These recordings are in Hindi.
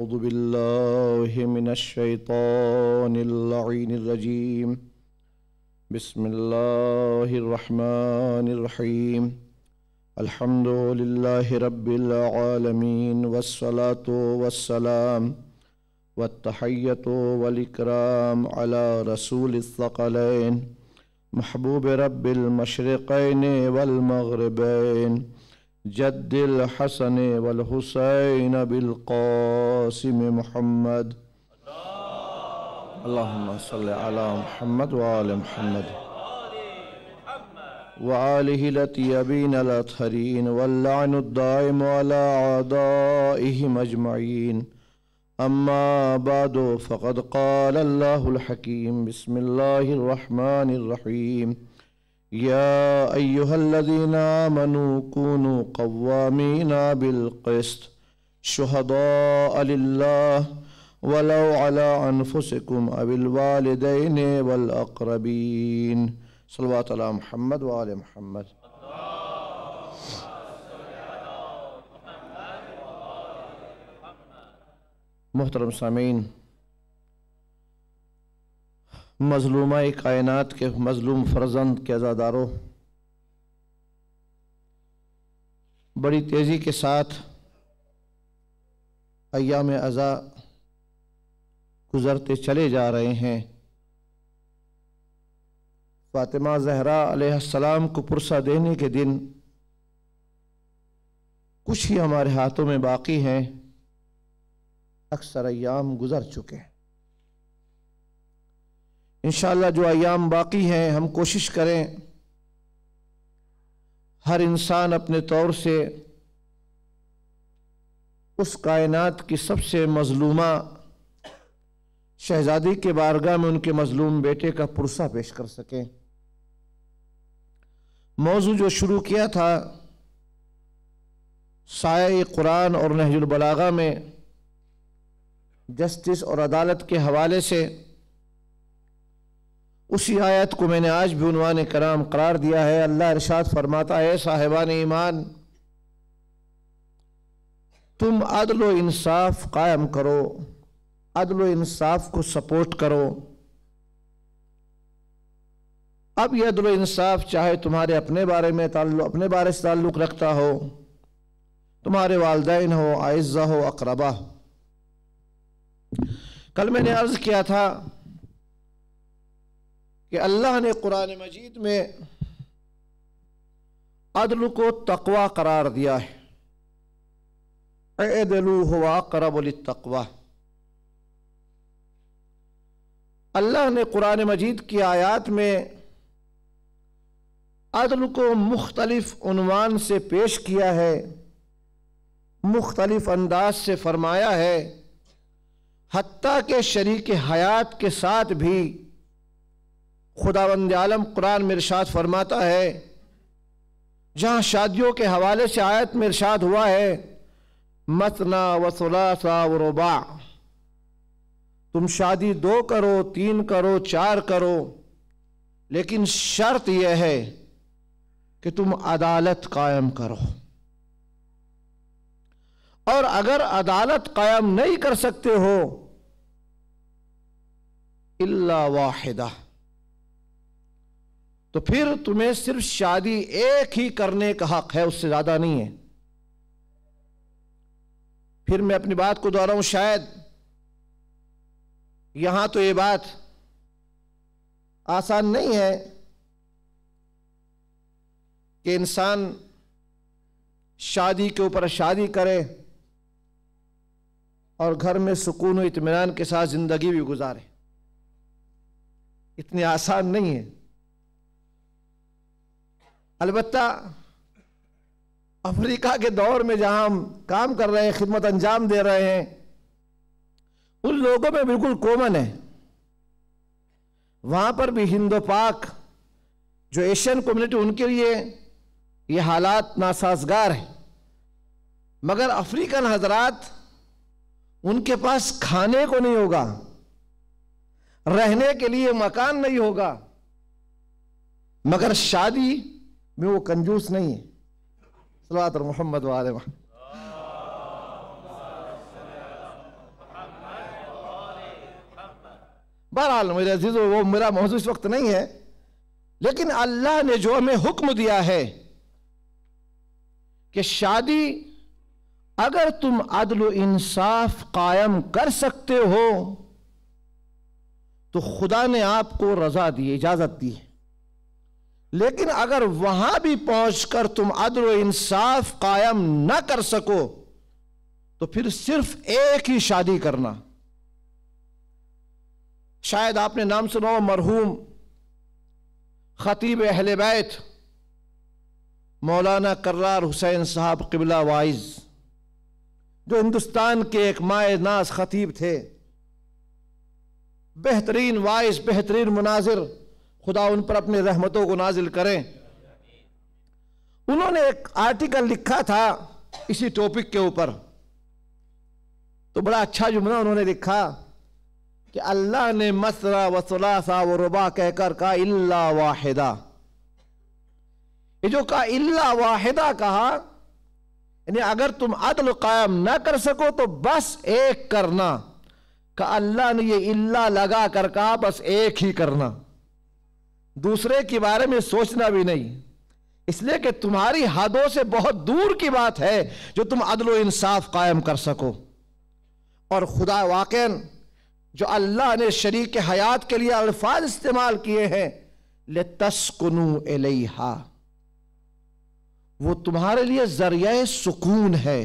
أعوذ بالله من الشيطان اللعين الرجيم بسم الله الرحمن الرحيم الحمد لله رب العالمين والصلاة والسلام والتحية والإكرام على رسول الثقلين محبوب رب المشرقين والمغربين جد الحسن والحسين بالقاسم محمد اللهم صل على محمد وآل محمد وآله الأطيبين الأطهرين واللعن الدائم على أعدائهم أجمعين أما بعد فقد قال الله الحكيم بسم الله الرحمن الرحيم या अयुहल्लदीना मनु कूनु कवामीना बिलकस्त शहदा वलो अला अनफुसकुम अबिलवालदैन वलअक़रबीन सलवात महमद वाल महमद मोहतरम सामीन मजलूम कायनत के मजलूम फर्जंद के अजादारों बड़ी तेज़ी के साथ अयाम अज़ा गुज़रते चले जा रहे हैं फ़ातिमा जहरा अलैहिस्सलाम को पुरसा देने के दिन कुछ ही हमारे हाथों में बाकी हैं अक्सर अयाम गुज़र चुके हैं इन जो अयाम बाकी हैं हम कोशिश करें हर इंसान अपने तौर से उस कायनात की सबसे मजलूमा शहजादी के बारगाह में उनके मजलूम बेटे का पुरसा पेश कर सकें मौजू जो शुरू किया था साय कुरान और नहजुलबलागा में जस्टिस और अदालत के हवाले से उसी आयत को मैंने आज भी उनवान कराम करार दिया है अल्लाह इरशाद फरमाता है साहिबान ईमान तुम अदल व इंसाफ कायम करो अदल व इंसाफ को सपोर्ट करो अब यह अदल इंसाफ चाहे तुम्हारे अपने बारे में अपने बारे से ताल्लुक़ रखता हो तुम्हारे वालदेन हो आयज़ा हो अकरबा कल मैंने अर्ज़ किया था कि अल्लाह ने कुरान मजीद में अदल को तकवा करार दिया है एदलू हुआ करबुल तकवा अल्लाह ने कुरान मजीद की आयात में अदल को मुख्तलफ़ान से पेश किया है मुख्तलिफ अंदाज से फरमाया है हती के शरीक हयात के साथ भी खुदावंद आलम कुरान में इरशाद फरमाता है जहाँ शादियों के हवाले से आयत में इरशाद हुआ है मतना वसलासा वरुबा तुम शादी दो करो तीन करो चार करो लेकिन शर्त यह है कि तुम अदालत कायम करो और अगर अदालत कायम नहीं कर सकते हो इल्ला वाहिदा तो फिर तुम्हें सिर्फ शादी एक ही करने का हक है उससे ज्यादा नहीं है फिर मैं अपनी बात को दोहराऊं शायद यहां तो ये बात आसान नहीं है कि इंसान शादी के ऊपर शादी करे और घर में सुकून और इतमान के साथ ज़िंदगी भी गुजारे इतनी आसान नहीं है अलबत्ता अफ्रीका के दौर में जहां हम काम कर रहे हैं खिदमत अंजाम दे रहे हैं उन लोगों में बिल्कुल कॉमन है वहां पर भी हिंदो पाक जो एशियन कम्युनिटी उनके लिए ये हालात नासाजगार है मगर अफ्रीकन हजरात उनके पास खाने को नहीं होगा रहने के लिए मकान नहीं होगा मगर शादी मैं वो कंजूस नहीं है सलात मोहम्मद वाले बहरहाल मेरे अजीज वो मेरा मौजूद इस वक्त नहीं है लेकिन अल्लाह ने जो हमें हुक्म दिया है कि शादी अगर तुम अदल इंसाफ कायम कर सकते हो तो खुदा ने आपको रजा दी इजाजत दी है लेकिन अगर वहां भी पहुंचकर तुम अदर इंसाफ कायम ना कर सको तो फिर सिर्फ एक ही शादी करना शायद आपने नाम सुना हो मरहूम खतीब अहल बैत मौलाना कर्रार हुसैन साहब किबला वाइज जो हिंदुस्तान के एक माए नाज खतीब थे बेहतरीन वाइस बेहतरीन मुनाजिर खुदा उन पर अपने रहमतों को नाजिल करें उन्होंने एक आर्टिकल लिखा था इसी टॉपिक के ऊपर तो बड़ा अच्छा जुमला उन्होंने लिखा कि अल्लाह ने मसरा वसलासा व रुबा कहकर कहा इल्ला वाहिदा ये जो कहा इल्ला वाहिदा कहा यानी अगर तुम अदल कायम ना कर सको तो बस एक करना का अल्लाह ने ये इल्ला लगा कर कहा बस एक ही करना दूसरे के बारे में सोचना भी नहीं इसलिए कि तुम्हारी हदों से बहुत दूर की बात है जो तुम अदलो इंसाफ कायम कर सको और खुदा वाक़ जो अल्लाह ने शरीक हयात के लिए अल्फाज इस्तेमाल किए हैं ले तस्कनु एलिहा वो तुम्हारे लिए जरिया सुकून है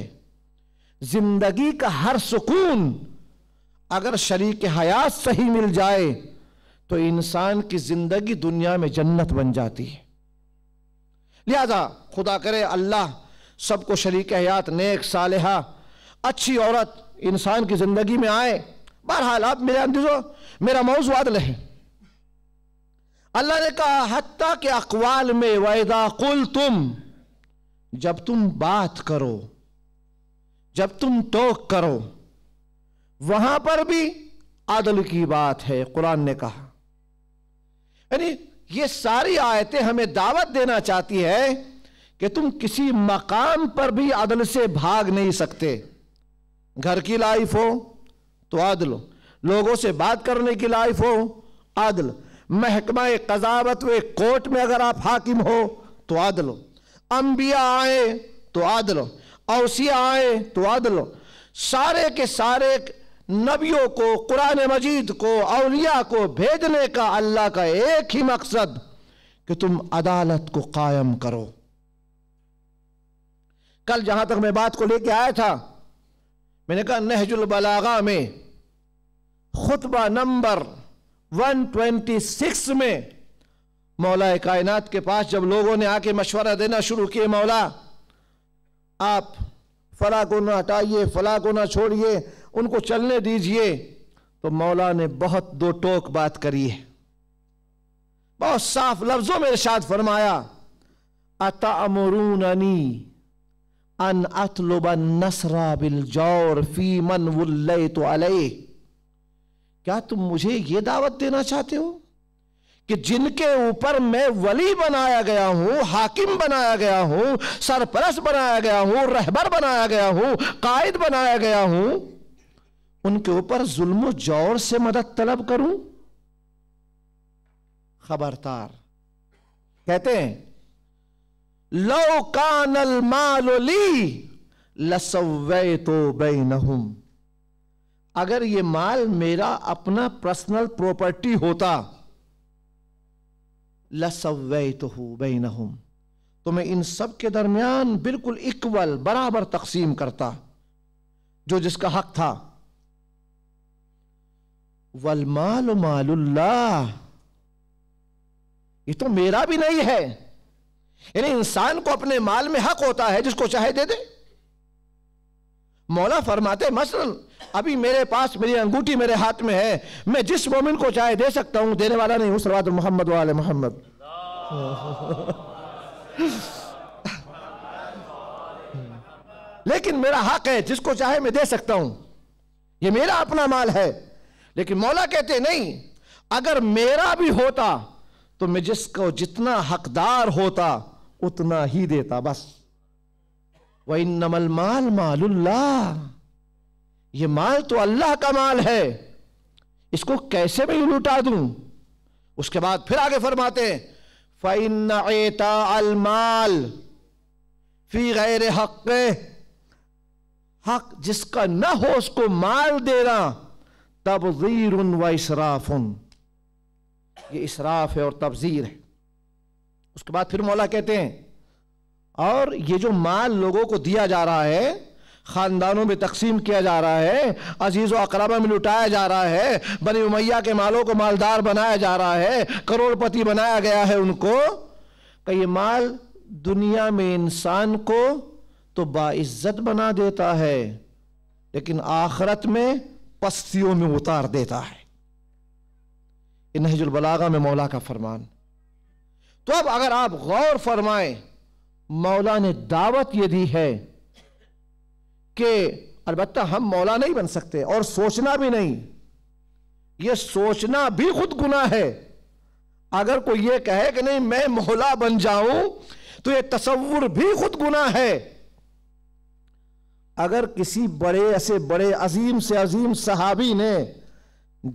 जिंदगी का हर सुकून अगर शरीक हयात सही मिल जाए तो इंसान की जिंदगी दुनिया में जन्नत बन जाती है लिहाजा खुदा करे अल्लाह सबको शरीक हयात नेक सालहा अच्छी औरत इंसान की ज़िंदगी में आए बहरहाल आप मेरे अंदर मेरा मौजू अदल है अल्लाह ने कहा हत्या के अकवाल में वायदा कुल तुम जब तुम बात करो जब तुम टोक करो वहां पर भी आदल की बात है कुरान ने कहा यानी ये सारी आयतें हमें दावत देना चाहती है कि तुम किसी मकाम पर भी अदल से भाग नहीं सकते घर की लाइफ हो तो अदल लोगों से बात करने की लाइफ हो अदल महकमा कजावत वे कोर्ट में अगर आप हाकिम हो तो अदल अंबिया आए तो अदल अवसिया आए तो अदल सारे के सारे नबियों को कुरान मजीद को अलिया को भेजने का अल्लाह का एक ही मकसद कि तुम अदालत को कायम करो कल जहां तक मैं बात को लेकर आया था मैंने कहा नहजुल बलागा में खुतबा नंबर 126 में मौलाए कायनात के पास जब लोगों ने आके मशवरा देना शुरू किए मौला आप फ़ला को ना हटाइए फ़ला को ना छोड़िए उनको चलने दीजिए तो मौला ने बहुत दो टोक बात करी है बहुत साफ लफ्ज़ों में इर्शाद फरमाया अनी अन अतलुब नसरा बिल जौर फी मन वल्ल तो क्या तुम मुझे ये दावत देना चाहते हो कि जिनके ऊपर मैं वली बनाया गया हूं हाकिम बनाया गया हूं सरपरस बनाया गया हूं रहबर बनाया गया हूं कायद बनाया गया हूं उनके ऊपर जुल्म जोर से मदद तलब करूं खबरदार कहते हैं लो कानल मालोली लसवे तो बेनहुम अगर ये माल मेरा अपना पर्सनल प्रॉपर्टी होता लसवै तो बेन तो मैं इन सब के दरमियान बिल्कुल इक्वल बराबर तकसीम करता जो जिसका हक था वलमाल मालुल्लाह ये तो मेरा भी नहीं है यानी इंसान को अपने माल में हक होता है जिसको चाहे दे दे मौला फरमाते मसल अभी मेरे पास मेरी अंगूठी मेरे हाथ में है मैं जिस मोमिन को चाहे दे सकता हूं देने वाला नहीं हूं सलवाद मोहम्मद वाले मोहम्मद लेकिन मेरा हक है जिसको चाहे मैं दे सकता हूं ये मेरा अपना माल है लेकिन मौला कहते नहीं अगर मेरा भी होता तो मैं जिसको जितना हकदार होता उतना ही देता बस वही नमल माल मालुल्ला ये माल तो अल्लाह का माल है इसको कैसे मैं लुटा दूं उसके बाद फिर आगे फरमाते हैं फ़ैनता अलमाल फी गैर हक हक जिसका न हो उसको माल देना तब जीर व इसराफ ये इसराफ है और तबजीर है उसके बाद फिर मौला कहते हैं और ये जो माल लोगों को दिया जा रहा है ख़ानदानों में तकसीम किया जा रहा है अजीज़ अकराबा में लुटाया जा रहा है बनी उमैया के मालों को मालदार बनाया जा रहा है करोड़पति बनाया गया है उनको का ये माल दुनिया में इंसान को तो बाइज्जत बना देता है लेकिन आखरत में पस्तियों में उतार देता है नहजुलबलागा में मौला का फरमान तो अब अगर आप गौर फरमाएं मौला ने दावत यह दी है कि अलबत् हम मौला नहीं बन सकते और सोचना भी नहीं ये सोचना भी खुद गुना है अगर कोई ये कहे कि नहीं मैं मौला बन जाऊं तो ये तस्वुर भी खुद गुना है अगर किसी बड़े ऐसे बड़े अजीम से अजीम सहाबी ने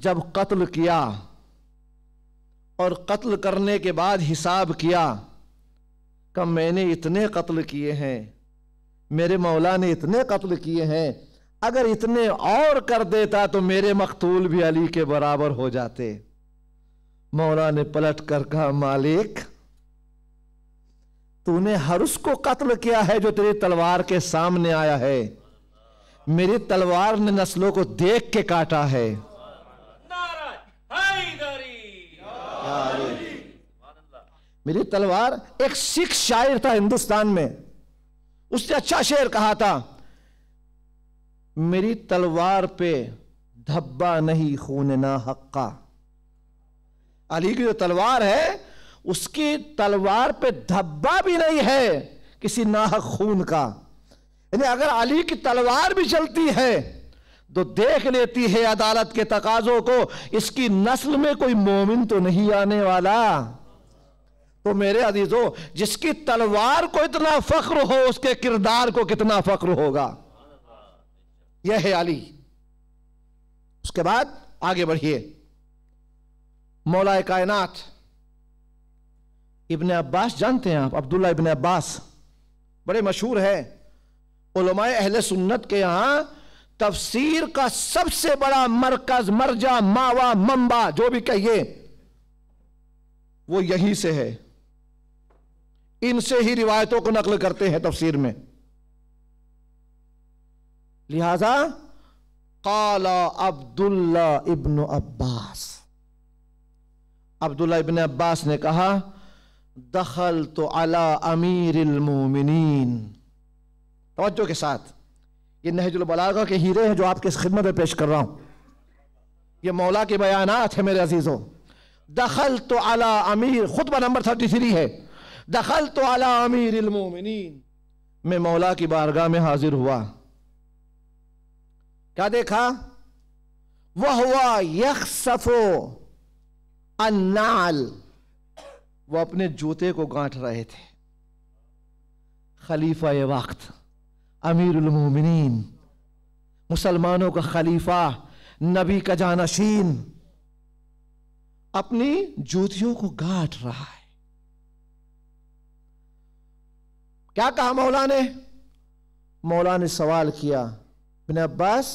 जब कत्ल किया और कत्ल करने के बाद हिसाब किया कि मैंने इतने कत्ल किए हैं मेरे मौला ने इतने कत्ल किए हैं अगर इतने और कर देता तो मेरे मकतूल भी अली के बराबर हो जाते मौला ने पलट कर कहा मालिक तूने हर उसको कत्ल किया है जो तेरी तलवार के सामने आया है मेरी तलवार ने नस्लों को देख के काटा है मेरी तलवार एक सिख शायर था हिंदुस्तान में उससे अच्छा शेर कहा था मेरी तलवार पे धब्बा नहीं खून ना हक्का अली की जो तलवार है उसकी तलवार पे धब्बा भी नहीं है किसी नाहक खून का यानी अगर अली की तलवार भी चलती है तो देख लेती है अदालत के तकाजों को इसकी नस्ल में कोई मोमिन तो नहीं आने वाला तो मेरे अजीजों जिसकी तलवार को इतना फख्र हो उसके किरदार को कितना फख्र होगा यह है अली उसके बाद आगे बढ़िए मौलाए कायनात इब्ने अब्बास जानते हैं आप अब्दुल्ला इबन अब्बास बड़े मशहूर है उलमाए अहल सुन्नत के यहां तफसीर का सबसे बड़ा मरकज मरजा मावा मंबा जो भी कहिए वो यहीं से है इनसे ही रिवायतों को नकल करते हैं तफसीर में लिहाजा काला अब्दुल्ला इब्न अब्बास अब्दुल्ला इब्न अब्बास ने कहा दखल तो अला अमीर मोमिन तोज्जो के साथ ये बलागा के हीरे हैं जो आपके इस खिदमत में पेश कर रहा हूं ये मौला के बयान है मेरे अजीज़ों दखल तो अला अमीर खुतबा नंबर थर्टी थ्री है दखल तो आला अमीर मोमिन मैं मौला की बारगाह में हाजिर हुआ क्या देखा वह हुआ यख सफो अन्नाल वो अपने जूते को गांठ रहे थे खलीफा ये वक्त अमीर उलमोमिन मुसलमानों का खलीफा नबी का जानशीन अपनी जूतियों को गांठ रहा है क्या कहा मौला ने मौला ने सवाल किया बिन अब्बास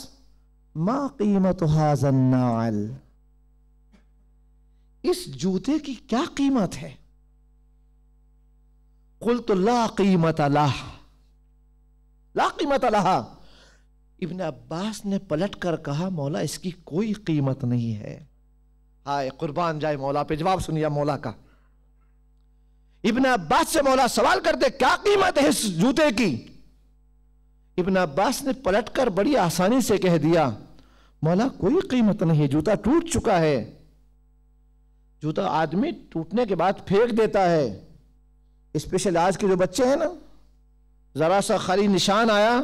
मा कीमत हाजन्नाल इस जूते की क्या कीमत है कुल तो ला कीमत अल्लाह ला कीमत अल्लाह इबन अब्बास ने पलट कर कहा मौला इसकी कोई कीमत नहीं है हाय कुर्बान जाए मौला पे जवाब सुनिया मौला का इबन अब्बास से मौला सवाल करते क्या कीमत है इस जूते की इबन अब्बास ने पलटकर बड़ी आसानी से कह दिया मौला कोई कीमत नहीं है जूता टूट चुका है जूता आदमी टूटने के बाद फेंक देता है स्पेशल आज के जो बच्चे हैं ना जरा सा खाली निशान आया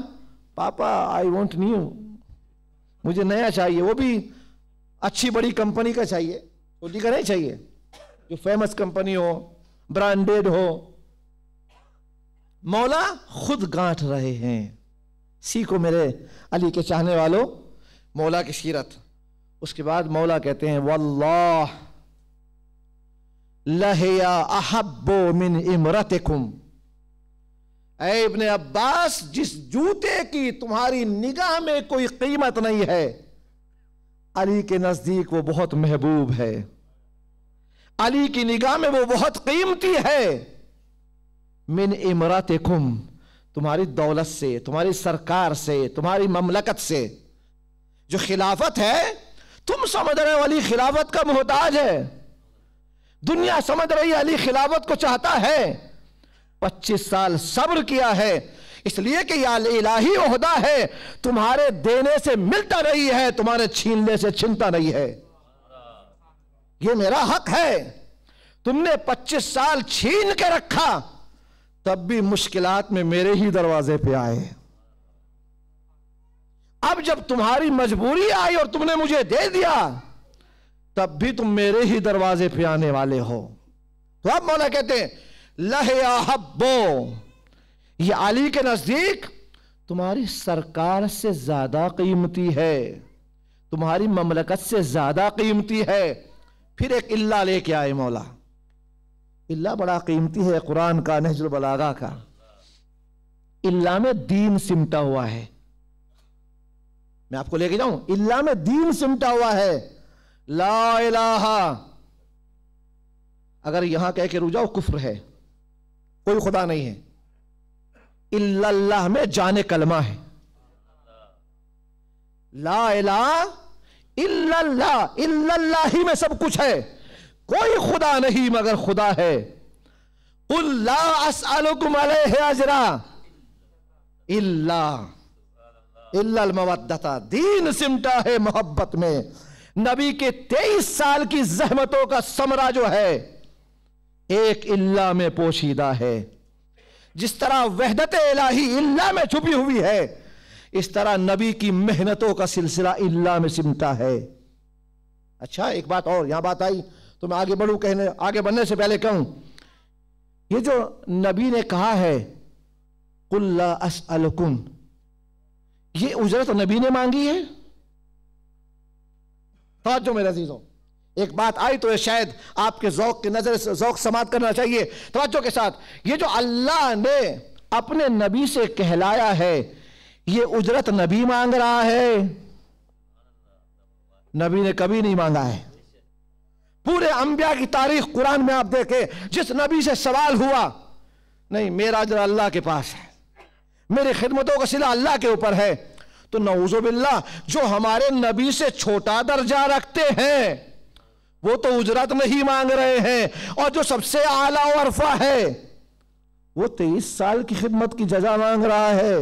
पापा आई वॉन्ट न्यू मुझे नया चाहिए वो भी अच्छी बड़ी कंपनी का चाहिए छोटी का नहीं चाहिए जो फेमस कंपनी हो ब्रांडेड हो मौला खुद गांठ रहे हैं सीखो मेरे अली के चाहने वालों मौला की सीरत उसके बाद मौला कहते हैं वल्लाह लहया अहब्बो मिन इमरत इबन अब्बास जिस जूते की तुम्हारी निगाह में कोई कीमत नहीं है अली के नज़दीक वो बहुत महबूब है अली की निगाह में वो बहुत कीमती है मिन इमरत तुम्हारी दौलत से तुम्हारी सरकार से तुम्हारी ममलकत से जो खिलाफत है तुम समझ रहे हो अली खिलाफत का मोहताज है दुनिया समझ रही है अली खिलाफत को चाहता है पच्चीस साल सब्र किया है इसलिए कि यह इलाही ओहदा है तुम्हारे देने से मिलता नहीं है तुम्हारे छीनने से छिनता नहीं है ये मेरा हक है तुमने 25 साल छीन के रखा तब भी मुश्किलात में मेरे ही दरवाजे पे आए अब जब तुम्हारी मजबूरी आई और तुमने मुझे दे दिया तब भी तुम मेरे ही दरवाजे पे आने वाले हो तो अब मौला कहते हैं लहे आहब्बो ये अली के नजदीक तुम्हारी सरकार से ज्यादा कीमती है तुम्हारी ममलकत से ज्यादा कीमती है फिर एक इल्ला लेके आए मौला इल्ला बड़ा कीमती है कुरान का नहजुल बलागा का इल्ला में दीन सिमटा हुआ है मैं आपको लेके जाऊं इल्ला में दीन सिमटा हुआ है ला इलाहा अगर यहां कह के रुझाओ कुफ्र है कोई खुदा नहीं है इल्लाह में जाने कलमा है ला इलाहा इल्ला ही में सब कुछ है कोई खुदा नहीं मगर खुदा है इल्ला इल्ला दीन सिमटा है मोहब्बत में नबी के तेईस साल की जहमतों का समरा जो है एक इल्ला में पोशीदा है जिस तरह वहदत इलाही इल्ला में छुपी हुई है इस तरह नबी की मेहनतों का सिलसिला इल्ला में सिमटा है अच्छा एक बात और यहां बात आई तो मैं आगे बढ़ू कहने आगे बढ़ने से पहले कहूं ये जो नबी ने कहा है कुल्ला अलकुम ये उजरत नबी ने मांगी है तो मेरे अजीजों एक बात आई तो शायद आपके जौक की नजर से जौक समाप्त करना चाहिए तो के साथ ये जो अल्लाह ने अपने नबी से कहलाया है ये उजरत नबी मांग रहा है नबी ने कभी नहीं मांगा है पूरे अंबिया की तारीख कुरान में आप देखें जिस नबी से सवाल हुआ नहीं मेरा जरा अल्लाह के पास है मेरी खिदमतों का सिला अल्लाह के ऊपर है तो नवजुबिल्ला जो हमारे नबी से छोटा दर्जा रखते हैं वो तो उजरत नहीं मांग रहे हैं और जो सबसे आला और अरफा है वो तेईस साल की खिदमत की जजा मांग रहा है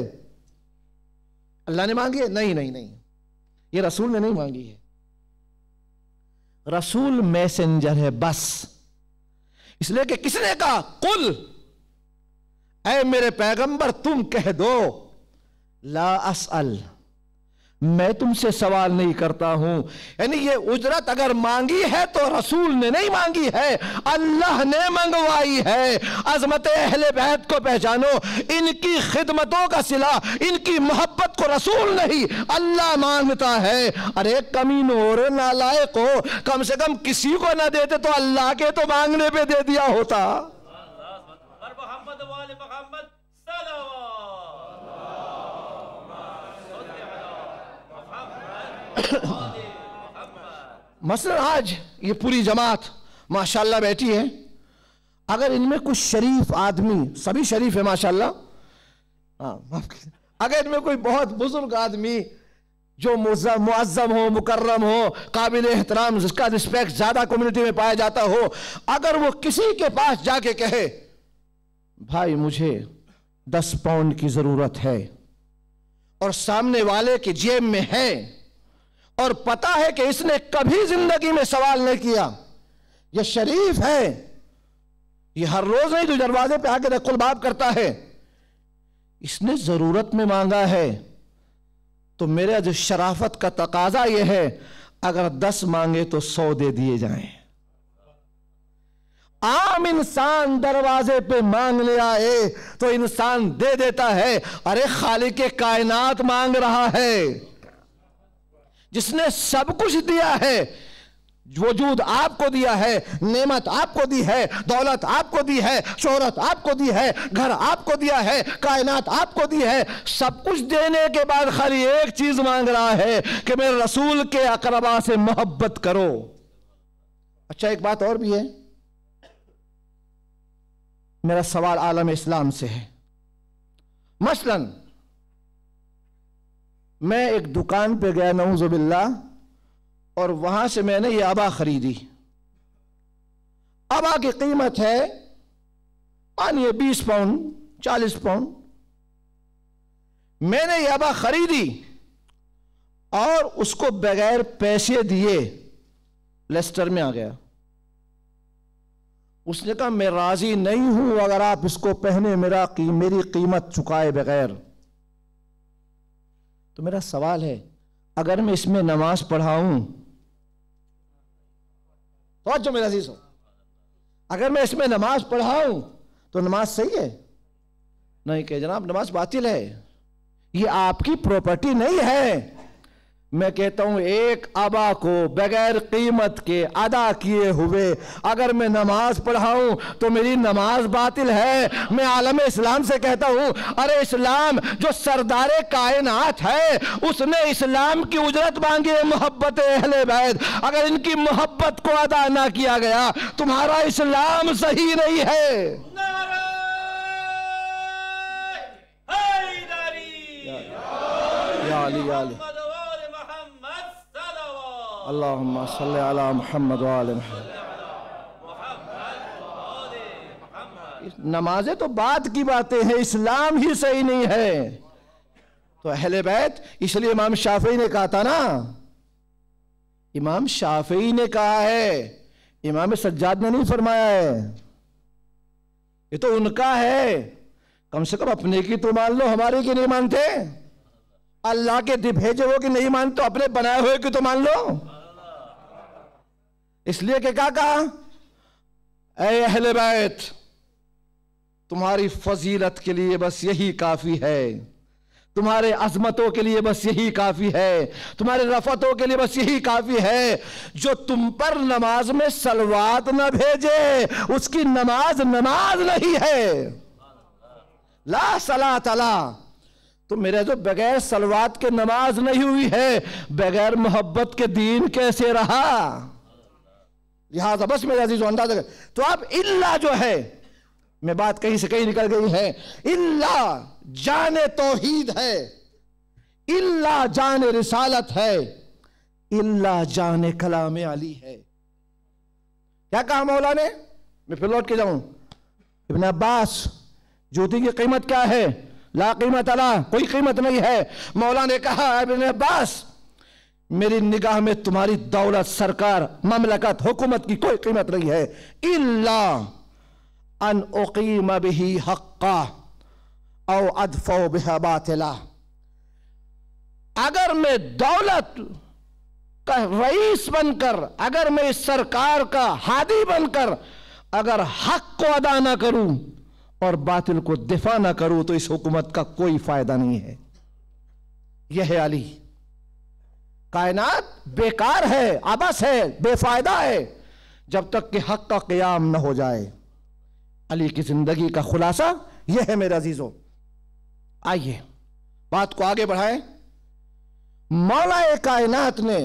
अल्लाह ने मांगी है नहीं नहीं नहीं ये रसूल ने नहीं मांगी है रसूल मैसेंजर है बस इसलिए कि किसने कहा कुल ऐ मेरे पैगंबर तुम कह दो ला असल मैं तुमसे सवाल नहीं करता हूं यानी ये उजरत अगर मांगी है तो रसूल ने नहीं मांगी है अल्लाह ने मंगवाई है अजमत अहले बैत को पहचानो इनकी खिदमतों का सिला इनकी मोहब्बत को रसूल नहीं अल्लाह मांगता है अरे कमीन और नालायक हो कम से कम किसी को ना देते तो अल्लाह के तो मांगने पे दे दिया होता मसलन आज ये पूरी जमात माशाल्लाह बैठी है अगर इनमें कुछ शरीफ आदमी सभी शरीफ है माशाल्लाह हाँ, अगर इनमें कोई बहुत बुजुर्ग आदमी जो मुआजम हो मुकर्रम हो काबिल एहतराम जिसका रिस्पेक्ट ज़्यादा कम्युनिटी में पाया जाता हो अगर वो किसी के पास जाके कहे भाई मुझे दस पाउंड की ज़रूरत है और सामने वाले के जेब में है और पता है कि इसने कभी जिंदगी में सवाल नहीं किया ये शरीफ है यह हर रोज नहीं जो दरवाजे पे आके बाप करता है इसने जरूरत में मांगा है तो मेरा जो शराफत का तकाजा यह है अगर दस मांगे तो सौ दे दिए जाएं आम इंसान दरवाजे पे ले आए तो इंसान दे देता है अरे खाली के कायनात मांग रहा है जिसने सब कुछ दिया है वजूद आपको दिया है नेमत आपको दी है दौलत आपको दी है शोहरत आपको दी है घर आपको दिया है कायनात आपको दी है सब कुछ देने के बाद खाली एक चीज मांग रहा है कि मेरे रसूल के अकरबा से मोहब्बत करो अच्छा एक बात और भी है मेरा सवाल आलम इस्लाम से है मसलन मैं एक दुकान पे गया नऊजुबिल्ला और वहां से मैंने ये आबा खरीदी आबा की कीमत है मानिए बीस पाउंड चालीस पाउंड मैंने ये आबा खरीदी और उसको बगैर पैसे दिए लेस्टर में आ गया उसने कहा मैं राजी नहीं हूं अगर आप इसको पहने मेरा की, मेरी कीमत चुकाए बगैर तो मेरा सवाल है अगर मैं इसमें नमाज पढ़ाऊं तो जो मेरा अजीज हो अगर मैं इसमें नमाज पढ़ाऊं तो नमाज सही है नहीं कह जनाब नमाज बातिल है ये आपकी प्रॉपर्टी नहीं है मैं कहता हूं एक अबा को बगैर कीमत के अदा किए हुए अगर मैं नमाज पढ़ाऊं तो मेरी नमाज बातिल है मैं आलम इस्लाम से कहता हूं अरे इस्लाम जो सरदार कायनात है उसने इस्लाम की उजरत मांगी है मोहब्बत अहले बैद अगर इनकी मोहब्बत को अदा ना किया गया तुम्हारा इस्लाम सही नहीं है على محمد अला محمد नमाजें तो बात की बातें हैं इस्लाम ही सही नहीं है तो अहले बैत इसलिए इमाम शाफी ने कहा था ना इमाम शाफी ने कहा है इमाम सज्जाद ने नहीं फरमाया है ये तो उनका है कम से कम अपने की तो मान लो हमारे की नहीं मानते अल्लाह के भेजे हो कि नहीं मानते तो अपने बनाए हुए की तो मान लो इसलिए कि क्या कहा अहल बैत तुम्हारी फजीलत के लिए बस यही काफ़ी है तुम्हारे अजमतों के लिए बस यही काफ़ी है तुम्हारे रफतों के लिए बस यही काफ़ी है जो तुम पर नमाज में सलवात न भेजे उसकी नमाज नमाज नहीं है ला सला तला तो मेरे जो बगैर सलवात के नमाज नहीं हुई है बगैर मोहब्बत के दीन कैसे रहा लिहाजा बस मेरे अजीज अंदाजा तो आप इल्ला जो है मैं बात कहीं से कहीं निकल गई है इल्ला जाने तोहीद है इल्ला जाने रिसालत है इल्ला जाने कलाम अली है क्या कहा मौला ने मैं फिर लौट के जाऊं इबन अब्बास जूती की कीमत क्या है ला कीमत अला कोई कीमत नहीं है मौला ने कहा इबन अब्बास मेरी निगाह में तुम्हारी दौलत सरकार ममलकत हुकूमत की कोई कीमत नहीं है इल्ला अन उकीम बिही हक्का और अदफो बेहबातला अगर मैं दौलत का रईस बनकर अगर मैं इस सरकार का हादी बनकर अगर हक को अदा ना करूं और बातिल को दिफा ना करूं तो इस हुकूमत का कोई फायदा नहीं है यह है अली कायनात बेकार है आबस है बेफायदा है जब तक कि हक का क्याम न हो जाए अली की जिंदगी का खुलासा यह है मेरे अजीजों आइए बात को आगे बढ़ाएं मौलाए कायनात ने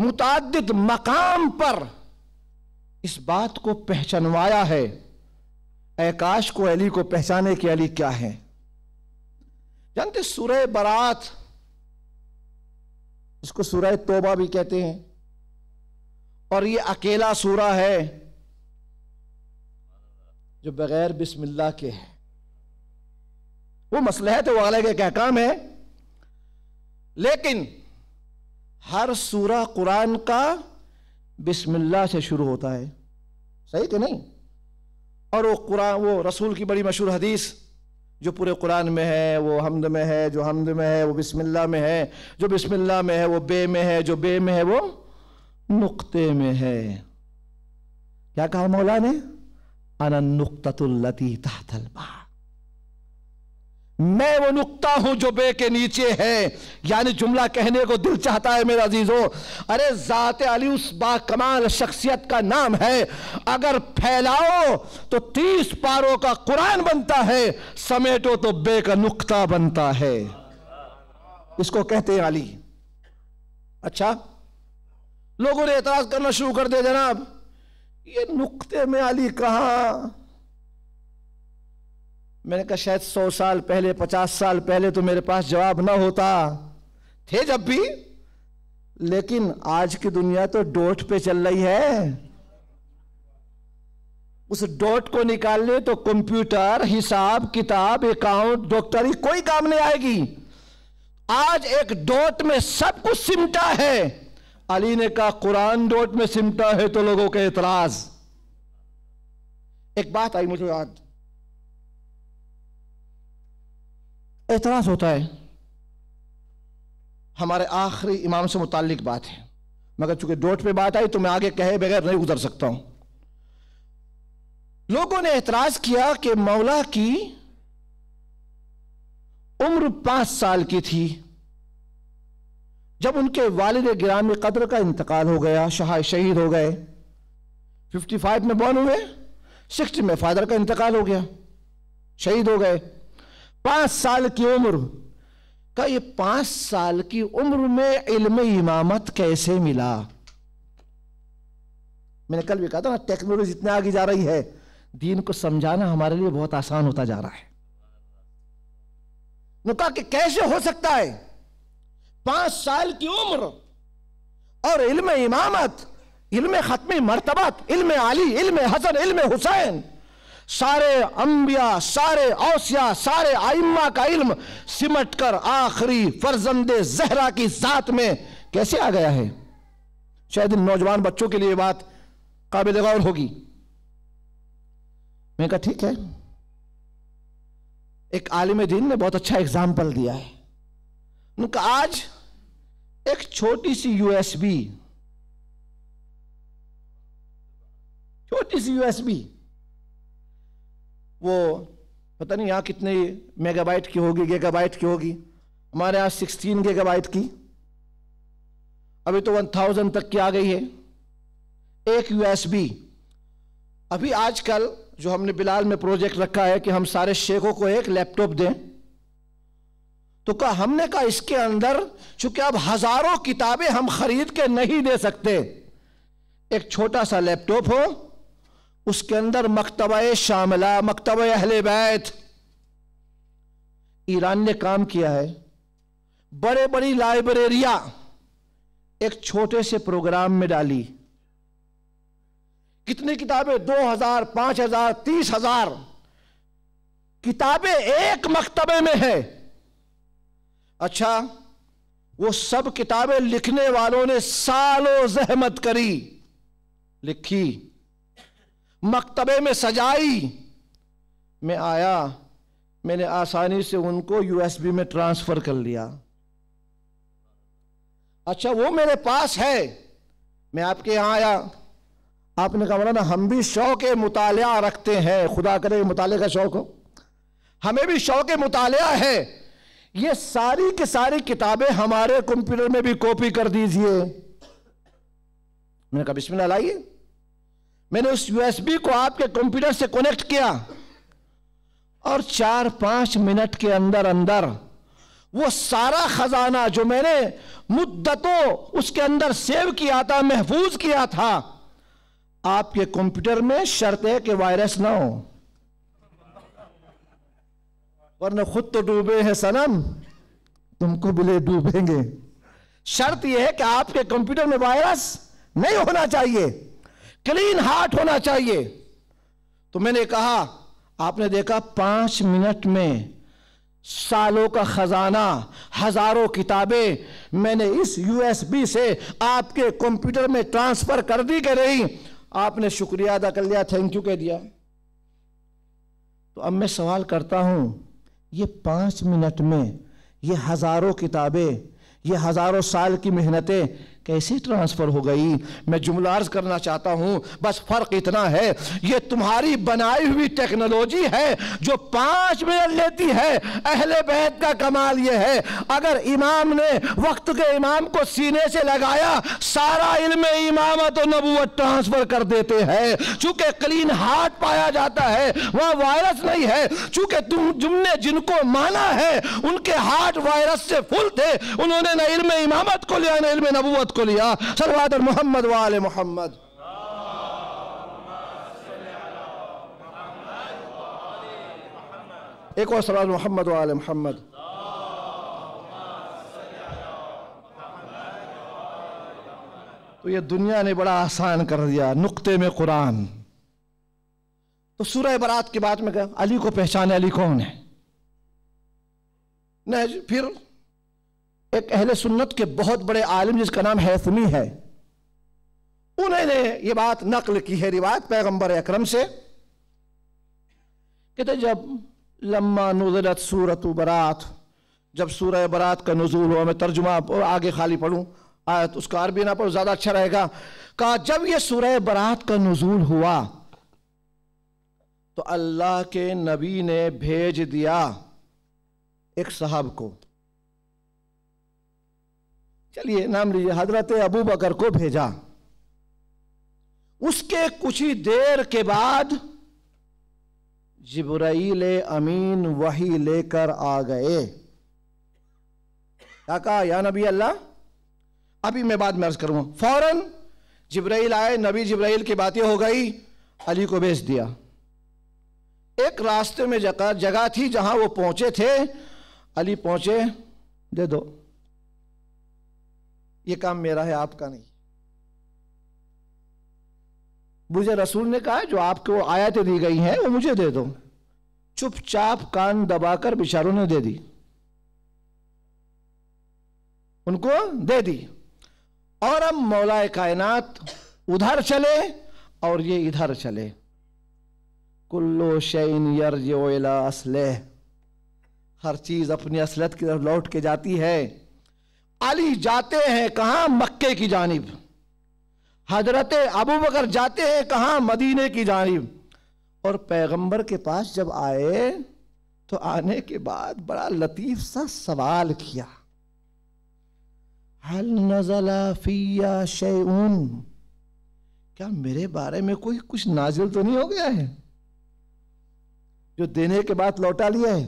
मुतद मकाम पर इस बात को पहचानवाया है आकाश को अली को पहचाने के अली क्या है जानते सूर्य बरात इसको सूरह तोबा भी कहते हैं और ये अकेला सूरा है जो बगैर बिस्मिल्लाह के है वो मसलहत वाले के क्या काम है लेकिन हर सूरा कुरान का बिस्मिल्लाह से शुरू होता है सही कि नहीं और वो कुरान वो रसूल की बड़ी मशहूर हदीस जो पूरे कुरान में है वो हमद में है जो हमद में है वो बिस्मिल्लाह में है जो बिस्मिल्लाह में है वो बे में है जो बे में है वो नुक्ते में है क्या कहा मौला ने अनन नुकतुल्लती तहतल मैं वो नुकता हूं जो बे के नीचे है यानी जुमला कहने को दिल चाहता है मेरा अजीजों अरे ज़ात अली उस कमाल शख्सियत का नाम है अगर फैलाओ तो तीस पारों का कुरान बनता है समेटो तो बे का नुकता बनता है इसको कहते हैं अली अच्छा लोगों ने एतराज करना शुरू कर दिया जनाब ये नुकते में अली कहा मैंने कहा शायद सौ साल पहले पचास साल पहले तो मेरे पास जवाब ना होता थे जब भी लेकिन आज की दुनिया तो डोट पे चल रही है उस डोट को निकालने तो कंप्यूटर हिसाब किताब अकाउंट डॉक्टरी कोई काम नहीं आएगी आज एक डोट में सब कुछ सिमटा है अली ने कहा कुरान डोट में सिमटा है तो लोगों के एतराज एक बात आई मुझे याद एतराज़ होता है हमारे आखिरी इमाम से मुतक बात है मगर चूंकि डोट पे बात आई तो मैं आगे कहे बगैर नहीं गुजर सकता हूं लोगों ने एतराज किया कि मौला की उम्र पांच साल की थी जब उनके वालिद गिरामी कदर का इंतकाल हो गया शहा शहीद हो गए 55 में बॉर्न हुए 60 में फादर का इंतकाल हो गया शहीद हो गए पांच साल की उम्र का ये पांच साल की उम्र में इल्म इमामत कैसे मिला मैंने कल भी कहा था ना टेक्नोलॉजी इतने आगे जा रही है दीन को समझाना हमारे लिए बहुत आसान होता जा रहा है कहा कि कैसे हो सकता है पांच साल की उम्र और इल्म इमामत इल्म खत्म मरतबत इल्म आली इल्म हसन इल्म हुसैन सारे अम्बिया सारे औसिया सारे आइम्मा का इल्म सिमट कर आखिरी फर्जंद जहरा की जात में कैसे आ गया है शायद इन नौजवान बच्चों के लिए बात काबिल गौर होगी मैं कहा ठीक है एक आलिम दिन ने बहुत अच्छा एग्जाम्पल दिया है उनका आज एक छोटी सी यूएसबी छोटी सी यूएसबी वो पता नहीं यहाँ कितने मेगाबाइट की होगी गेगाबाइट की होगी हमारे यहाँ सिक्सटीन गेगाबाइट की अभी तो वन थाउजेंड तक की आ गई है एक यूएसबी अभी आजकल जो हमने बिलाल में प्रोजेक्ट रखा है कि हम सारे शेखों को एक लैपटॉप दें तो कहा हमने कहा इसके अंदर चूंकि अब हजारों किताबें हम खरीद के नहीं दे सकते एक छोटा सा लैपटॉप हो उसके अंदर मकतब शामला मकतब अहल बैत ईरान ने काम किया है बड़े बड़ी लाइब्रेरिया एक छोटे से प्रोग्राम में डाली कितनी किताबें दो हजार पांच हजार तीस हजार किताबें एक मकतबे में है अच्छा वो सब किताबें लिखने वालों ने सालों जहमत करी लिखी मकतबे में सजाई मैं आया मैंने आसानी से उनको यूएसबी में ट्रांसफर कर लिया अच्छा वो मेरे पास है मैं आपके यहाँ आया आपने कहा ना हम भी शौक मुताल रखते हैं खुदा करे मुताले का शौक हो हमें भी शौक मुतालिया है ये सारी की सारी किताबें हमारे कंप्यूटर में भी कॉपी कर दीजिए मैंने कहा बिस्मिल्लाह लाइए मैंने उस यूएसबी को आपके कंप्यूटर से कनेक्ट किया और चार पांच मिनट के अंदर अंदर वो सारा खजाना जो मैंने मुद्दतों उसके अंदर सेव किया था महफूज किया था आपके कंप्यूटर में शर्त है कि वायरस ना हो वरना खुद तो डूबे हैं सनम तुमको बिले डूबेंगे शर्त यह है कि आपके कंप्यूटर में वायरस नहीं होना चाहिए क्लीन हार्ट होना चाहिए तो मैंने कहा आपने देखा पांच मिनट में सालों का खजाना हजारों किताबें मैंने इस यूएसबी से आपके कंप्यूटर में ट्रांसफर कर दी कर रही आपने शुक्रिया अदा कर लिया थैंक यू कह दिया तो अब मैं सवाल करता हूं ये पांच मिनट में ये हजारों किताबें ये हजारों साल की मेहनतें कैसे ट्रांसफर हो गई मैं जुमला अर्ज करना चाहता हूं बस फर्क इतना है ये तुम्हारी बनाई हुई टेक्नोलॉजी है जो पांच मिनट लेती है अहले बैत का कमाल ये है अगर इमाम ने वक्त के इमाम को सीने से लगाया सारा इल्म इमामत और नबूत ट्रांसफर कर देते हैं चूंकि क्लीन हार्ट पाया जाता है वह वायरस नहीं है चूंकि तुम तुमने जिनको माना है उनके हार्ट वायरस से फुल थे उन्होंने न इल्म इमामत को लिया न इल्म नबूत लिया സൽവാദർ मोहम्मद वाले मोहम्मद एक और सवाल मोहम्मद वाल मोहम्मद तो ये दुनिया ने बड़ा आसान कर दिया नुक्ते में कुरान तो सूरह बरात के बाद में कहा अली को पहचाने अली कौन है नहीं फिर एक अहले सुन्नत के बहुत बड़े आलिम जिसका नाम हैसमी है उन्होंने ये बात नकल की है रिवायत पैगंबर अक्रम से कहते तो जब लम्मा नजरत सूरत बरात जब सूरह बरात का नजूल हुआ मैं तर्जुमा आगे खाली पढ़ूँ आयत उसका अरबी ना पढ़ ज़्यादा अच्छा रहेगा कहा जब यह सूरह बरात का नजूल हुआ तो अल्लाह के नबी ने भेज दिया एक साहब को चलिए नाम लीजिए हजरत अबू बकर को भेजा उसके कुछ ही देर के बाद जिब्राइल अमीन वही लेकर आ गए क्या कहा या नबी अल्लाह अभी मैं बाद में अर्ज करूंगा फौरन जिब्राइल आए नबी जिब्राइल की बातें हो गई अली को भेज दिया एक रास्ते में जगह जगह थी जहां वो पहुंचे थे अली पहुंचे दे दो ये काम मेरा है आपका नहीं मुझे रसूल ने कहा जो आपको आयतें दी गई हैं वो मुझे दे दो चुपचाप कान दबाकर बिचारों ने दे दी उनको दे दी और अब मौलाए कायनात उधर चले और ये इधर चले कुल्लो शैन यर्ज असलह हर चीज अपनी असलत की तरफ लौट के जाती है अली जाते हैं कहाँ मक्के की जानब हजरत अबू बकर जाते हैं कहाँ मदीने की जानब और पैगंबर के पास जब आए तो आने के बाद बड़ा लतीफ़ सा सवाल किया हल नजला फिया शैन क्या मेरे बारे में कोई कुछ नाजिल तो नहीं हो गया है जो देने के बाद लौटा लिया है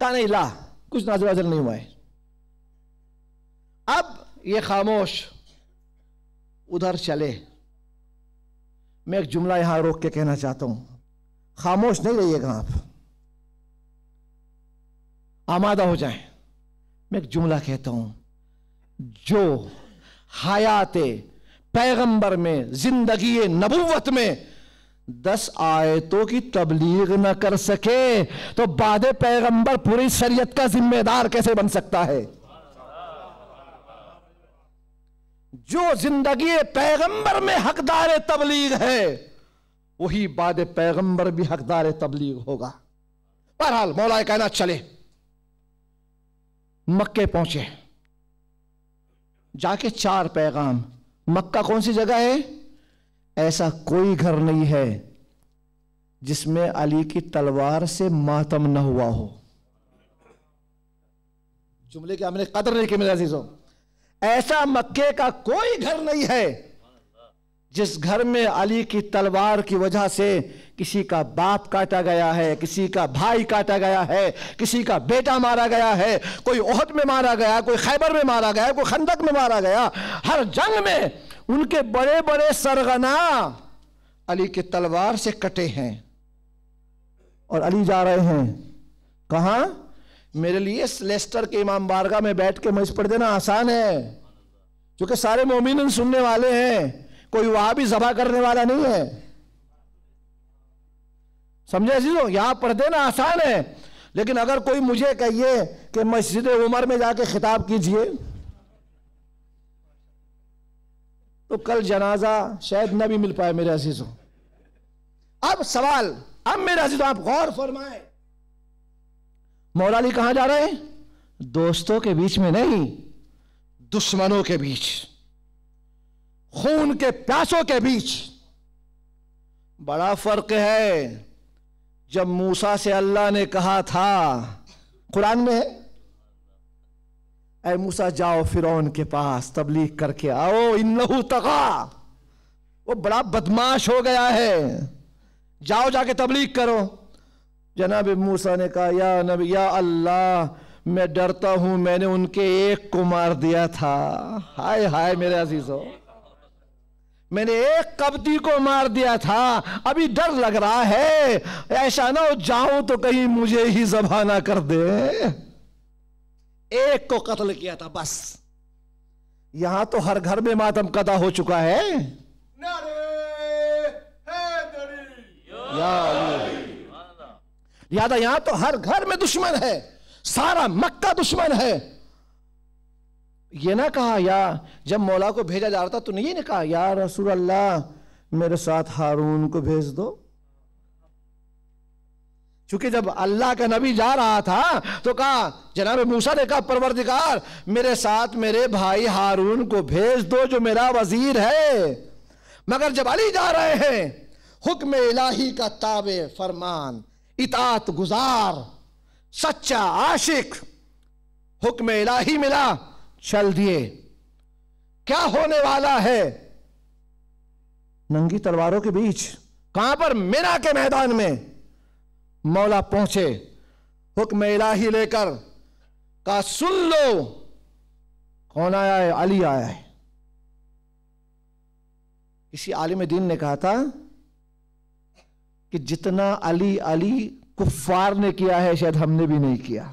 का नहीं ला कुछ नाजिल वाजिल नहीं हुआ है अब ये खामोश उधर चले मैं एक जुमला यहां रोक के कहना चाहता हूं खामोश नहीं रहिएगा आप आमादा हो जाए मैं एक जुमला कहता हूं जो हयात पैगंबर में जिंदगी नबूवत में दस आयतों की तबलीग न कर सके तो बाद पैगंबर पूरी शरीयत का जिम्मेदार कैसे बन सकता है जो जिंदगी पैगंबर में हकदार तबलीग है वही बाद पैगंबर भी हकदार तबलीग होगा बहरहाल मौलाए कहना चले मक्के पहुंचे जाके चार पैगाम मक्का कौन सी जगह है ऐसा कोई घर नहीं है जिसमें अली की तलवार से मातम न हुआ हो जुमले के हमने कदर नहीं की मेरे अजीजों ऐसा मक्के का कोई घर नहीं है जिस घर में अली की तलवार की वजह से किसी का बाप काटा गया है किसी का भाई काटा गया है किसी का बेटा मारा गया है कोई ओहद में मारा गया कोई खैबर में मारा गया कोई खंदक में मारा गया हर जंग में उनके बड़े बड़े सरगना अली के तलवार से कटे हैं और अली जा रहे हैं कहाँ मेरे लिए लेस्टर के इमाम बारगा में बैठ के मज पढ़ देना आसान है क्योंकि सारे मोमिन सुनने वाले हैं कोई वहां भी जबा करने वाला नहीं है समझे अजीजों यहां पढ़ देना आसान है लेकिन अगर कोई मुझे कहिए कि मस्जिद उमर में जाके खिताब कीजिए तो कल जनाजा शायद ना भी मिल पाए मेरे अजीजों अब सवाल अब मेरे अजीजों आप गौर फरमाएं मौलाली कहां जा रहे हैं दोस्तों के बीच में नहीं दुश्मनों के बीच खून के प्यासों के बीच बड़ा फर्क है जब मूसा से अल्लाह ने कहा था कुरान में है मूसा जाओ फिरौन के पास तबलीग करके आओ इन्नहू तगा वो बड़ा बदमाश हो गया है जाओ जाके तबलीग करो जनाब मूसा ने कहा या नब या अल्लाह मैं डरता हूं मैंने उनके एक को मार दिया था हाय हाय मेरे अजीजों मैंने एक कब्दी को मार दिया था अभी डर लग रहा है ऐसा ना हो जाऊं तो कहीं मुझे ही जबाना कर दे एक को कत्ल किया था बस यहां तो हर घर में मातम कदा हो चुका है नारे, है या लिहाजा यहां तो हर घर में दुश्मन है सारा मक्का दुश्मन है ये ना कहा या जब मौला को भेजा जा रहा था तो नहीं नहीं कहा या रसूल अल्लाह मेरे साथ हारून को भेज दो चूंकि जब अल्लाह का नबी जा रहा था तो कहा जनाब मूसा ने कहा परवरदिगार मेरे साथ मेरे भाई हारून को भेज दो जो मेरा वजीर है मगर जब अली जा रहे हैं हुक्म इलाही का ताबे फरमान इतात गुजार सच्चा आशिक हुक्म इलाही मिला चल दिए क्या होने वाला है नंगी तलवारों के बीच कहां पर मीना के मैदान में मौला पहुंचे हुक्म इलाही लेकर का सुन लो कौन आया है अली आया है किसी आलिम दीन ने कहा था कि जितना अली अली कुफार ने किया है शायद हमने भी नहीं किया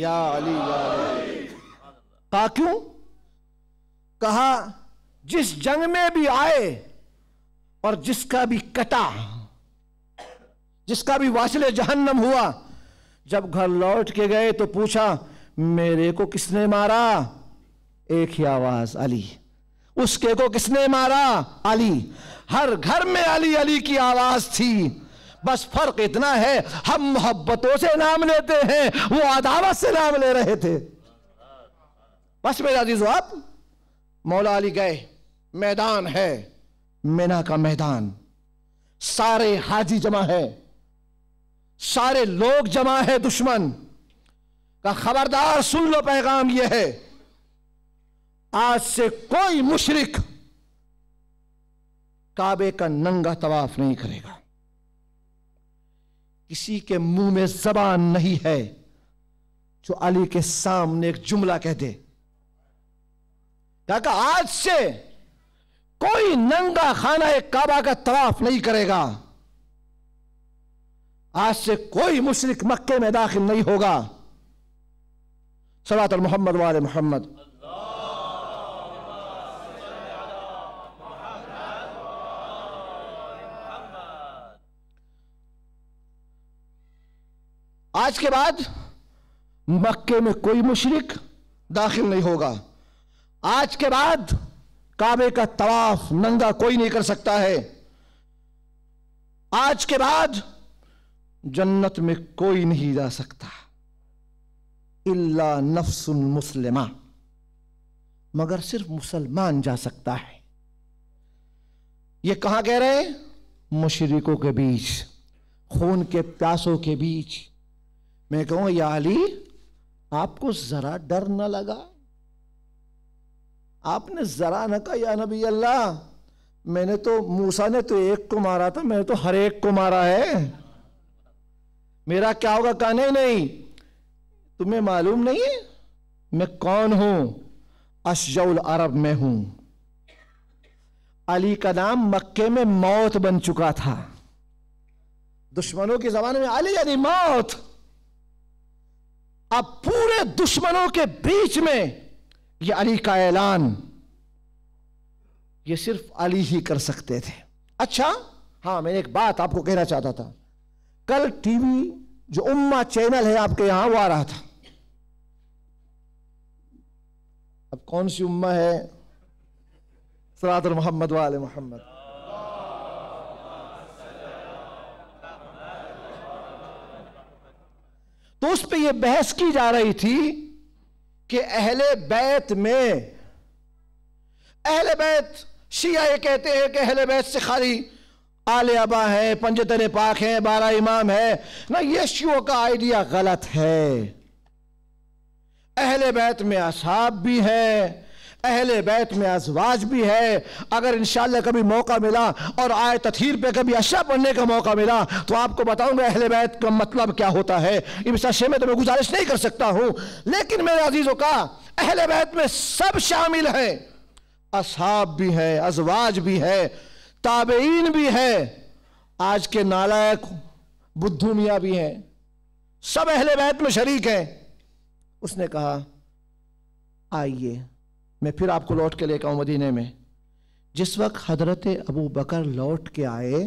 या अली कहा क्यों कहा जिस जंग में भी आए और जिसका भी कटा जिसका भी वाचले जहन्नम हुआ जब घर लौट के गए तो पूछा मेरे को किसने मारा एक ही आवाज अली उसके को किसने मारा अली हर घर में अली अली की आवाज थी बस फर्क इतना है हम मोहब्बतों से नाम लेते हैं वो अदावत से नाम ले रहे थे बस मेरा जो आप मौला अली गए मैदान है मीना का मैदान सारे हाजी जमा है सारे लोग जमा है दुश्मन का खबरदार सुन लो पैगाम यह है आज से कोई मुशरिक काबे का नंगा तवाफ नहीं करेगा किसी के मुंह में जबान नहीं है जो अली के सामने एक जुमला कह दे काका आज से कोई नंगा खाना एक काबा का तवाफ नहीं करेगा आज से कोई मुशरक मक्के में दाखिल नहीं होगा सलात मोहम्मद वाले मोहम्मद आज के बाद मक्के में कोई मुशरक दाखिल नहीं होगा आज के बाद काबे का तवाफ नंगा कोई नहीं कर सकता है आज के बाद जन्नत में कोई नहीं जा सकता इल्ला नफ्सुल मुसलिमा मगर सिर्फ मुसलमान जा सकता है ये कहां कह रहे हैं मुशरकों के बीच खून के प्यासों के बीच मैं कहूं या अली आपको जरा डर न लगा आपने जरा न कहा या नबी अल्लाह मैंने तो मूसा ने तो एक को मारा था मैंने तो हर एक को मारा है मेरा क्या होगा कहने नहीं नहीं तुम्हें मालूम नहीं है मैं कौन हूं अशजउल अरब में हूं अली का नाम मक्के में मौत बन चुका था दुश्मनों की जबान में अली अली मौत अब पूरे दुश्मनों के बीच में ये अली का ऐलान ये सिर्फ अली ही कर सकते थे अच्छा हाँ मैंने एक बात आपको कहना चाहता था कल टीवी जो उम्मा चैनल है आपके यहां वो आ रहा था अब कौन सी उम्मा है सरादर मोहम्मद वाले मोहम्मद तो उस पर यह बहस की जा रही थी कि अहले बैत में अहले बैत शिया ये कहते हैं कि अहले बैत से खाली आल अबा है पंजतर पाक है बारह इमाम है ना ये शियों का आइडिया गलत है अहले बैत में असाब भी है अहले बैत में अजवाज भी है अगर इन कभी मौका मिला और आय तथीर पे कभी अशा पढ़ने का मौका मिला तो आपको बताऊंगा अहले बैत का मतलब क्या होता है इस अशे में तो मैं गुजारिश नहीं कर सकता हूं लेकिन मेरे अजीज़ों का अहले बैत में सब शामिल है असाब भी है अजवाज भी है ताबेन भी है आज के नालायक बुद्धू मिया भी हैं सब अहले बैत में शरीक हैं उसने कहा आइए मैं फिर आपको लौट के लेकर आऊँ मदीने में जिस वक्त हजरत अबू बकर लौट के आए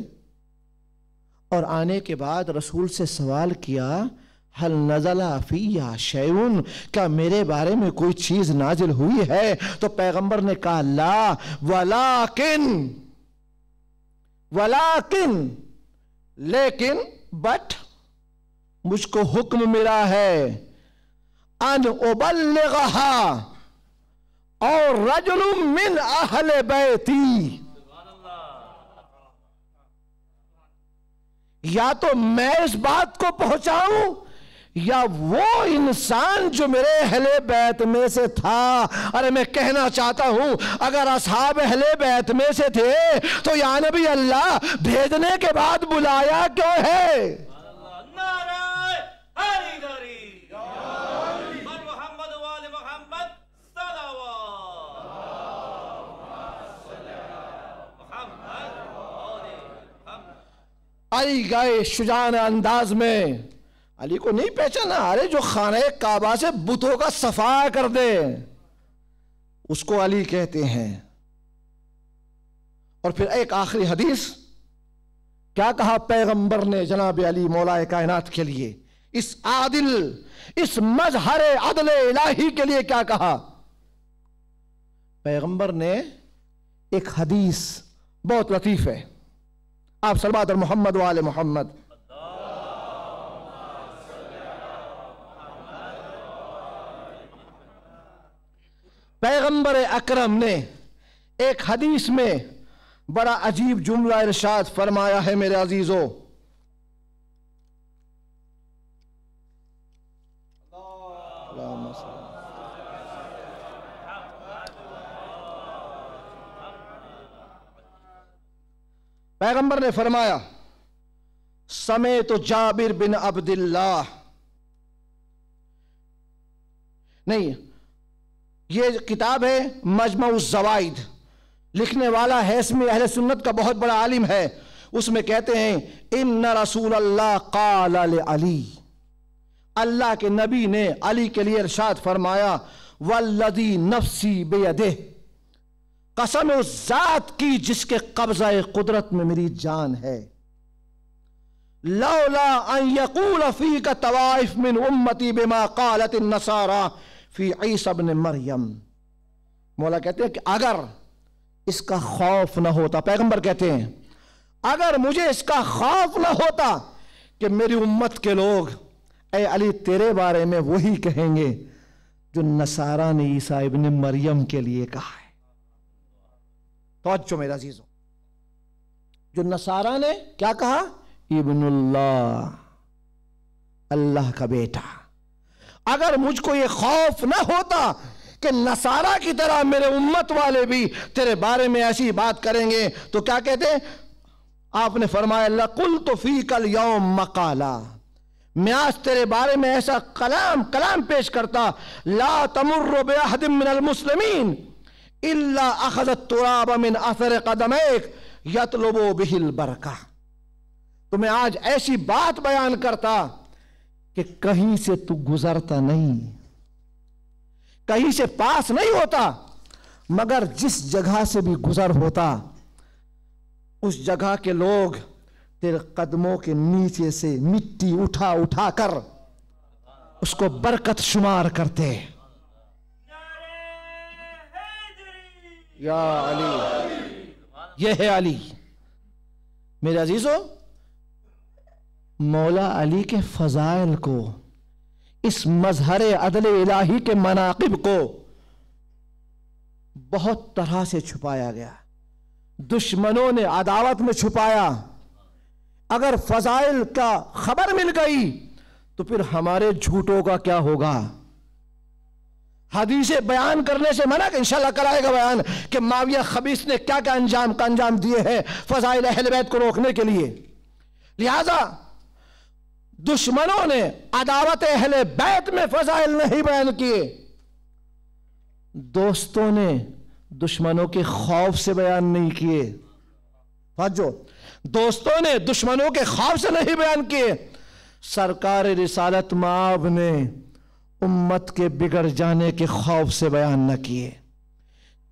और आने के बाद रसूल से सवाल किया हल नजला फ़िया शैन क्या मेरे बारे में कोई चीज़ नाजिल हुई है तो पैगंबर ने कहा ला वलाकिन वलाकिन लेकिन बट मुझको हुक्म मिला है अन उबल्लहा और रजुल मिन अहले बैती या तो मैं इस बात को पहुंचाऊं या वो इंसान जो मेरे अहले बैत में से था अरे मैं कहना चाहता हूं अगर असहाब अहले बैत में से थे तो या नबी अल्लाह भेजने के बाद बुलाया क्यों है आई गए शुजान अंदाज में अली को नहीं पहचाना अरे जो खाना काबा से बुतों का सफा कर दे उसको अली कहते हैं और फिर एक आखिरी हदीस क्या कहा पैगंबर ने जनाब अली मौलाए कायनात के लिए इस आदिल इस मजहर अदल इलाही के लिए क्या कहा पैगंबर ने एक हदीस बहुत लतीफ़ है आप सलवात मोहम्मद वाल मोहम्मद पैगंबर अकरम ने एक हदीस में बड़ा अजीब जुमला इरशाद फरमाया है मेरे अजीज़ों पैगंबर ने फरमाया समय तो जाबिर बिन अब्दुल्ला नहीं ये किताब है मजमा जवाइद लिखने वाला है इसमें अहल सुन्नत का बहुत बड़ा आलिम है उसमें कहते हैं इन रसूल अल्लाह काल अली अल्लाह के नबी ने अली के लिए इरशाद फरमाया वल्लदी नफसी बेअदे कसम उस जात की जिसके कब्जा कुदरत में मेरी जान है फी का तवाइफ मिन उम्मती बेमा कालत नसारा फी ने मरियम मौला कहते हैं कि अगर इसका खौफ ना होता पैगंबर कहते हैं अगर मुझे इसका खौफ ना होता कि मेरी उम्मत के लोग ए अली तेरे बारे में वही कहेंगे जो नसारा ने ईसा इबन मरियम के लिए कहा है तो मेरा अजीजों जो नसारा ने क्या कहा इबन अल्लाह का बेटा अगर मुझको ये खौफ ना होता कि नसारा की तरह मेरे उम्मत वाले भी तेरे बारे में ऐसी बात करेंगे तो क्या कहते आपने फरमाया कुल तो फी कल यौम मकाला मैं आज तेरे बारे में ऐसा कलाम कलाम पेश करता ला तमुर बेहदिन मुसलमिन इल्ला तुराब मिन असर कदम एक यतलबो बिहिल बरका तो मैं आज ऐसी बात बयान करता कि कहीं से तू गुजरता नहीं कहीं से पास नहीं होता मगर जिस जगह से भी गुजर होता उस जगह के लोग तेरे कदमों के नीचे से मिट्टी उठा उठा कर उसको बरकत शुमार करते हैं या अली यह है अली मेरे अजीजों मौला अली के फजाइल को इस मजहर अदल इलाही के मनाकब को बहुत तरह से छुपाया गया दुश्मनों ने अदावत में छुपाया अगर फजाइल का खबर मिल गई तो फिर हमारे झूठों का क्या होगा हदीसे बयान करने से मना इंशाल्लाह कराएगा बयान कि माविया खबीस ने क्या क्या अंजाम का अंजाम दिए हैं फजाइल अहलवैद को रोकने के लिए लिहाजा दुश्मनों ने अदावत अहल बैत में फजाइल नहीं बयान किए दोस्तों ने दुश्मनों के खौफ से बयान नहीं किए जो दोस्तों ने दुश्मनों के खौफ से नहीं बयान किए सरकार रिसालत माब ने उम्मत के बिगड़ जाने के खौफ से बयान न किए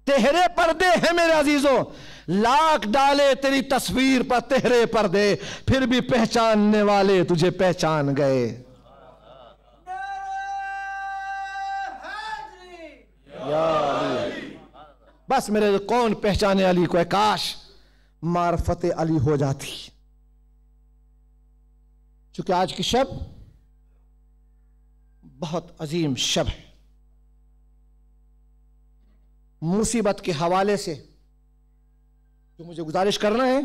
तेहरे पर्दे हैं मेरे अजीजों लाख डाले तेरी तस्वीर पर तेहरे पर्दे फिर भी पहचानने वाले तुझे पहचान गए बस मेरे कौन पहचाने अली को काश मार्फत अली हो जाती चूंकि आज की शब्द बहुत अजीम शब है मुसीबत के हवाले से जो मुझे गुजारिश करना है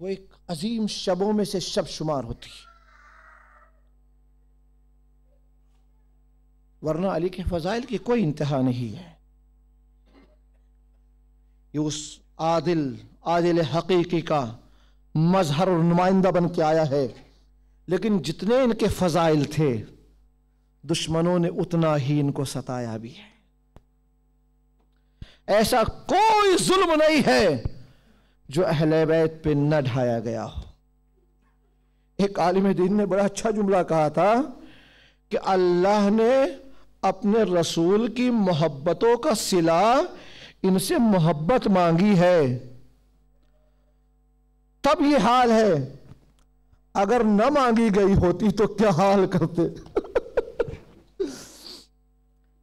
वो एक अजीम शबों में से शब शुमार होती है वरना अली के फजाइल की कोई इंतहा नहीं है ये उस आदिल आदिल हकीकी का मजहर और नुमाइंदा बन के आया है लेकिन जितने इनके फजाइल थे दुश्मनों ने उतना ही इनको सताया भी है ऐसा कोई जुल्म नहीं है जो अहलेबैत बैत पे न ढाया गया हो एक आलिम दीन ने बड़ा अच्छा जुमला कहा था कि अल्लाह ने अपने रसूल की मोहब्बतों का सिला इनसे मोहब्बत मांगी है तब ये हाल है अगर न मांगी गई होती तो क्या हाल करते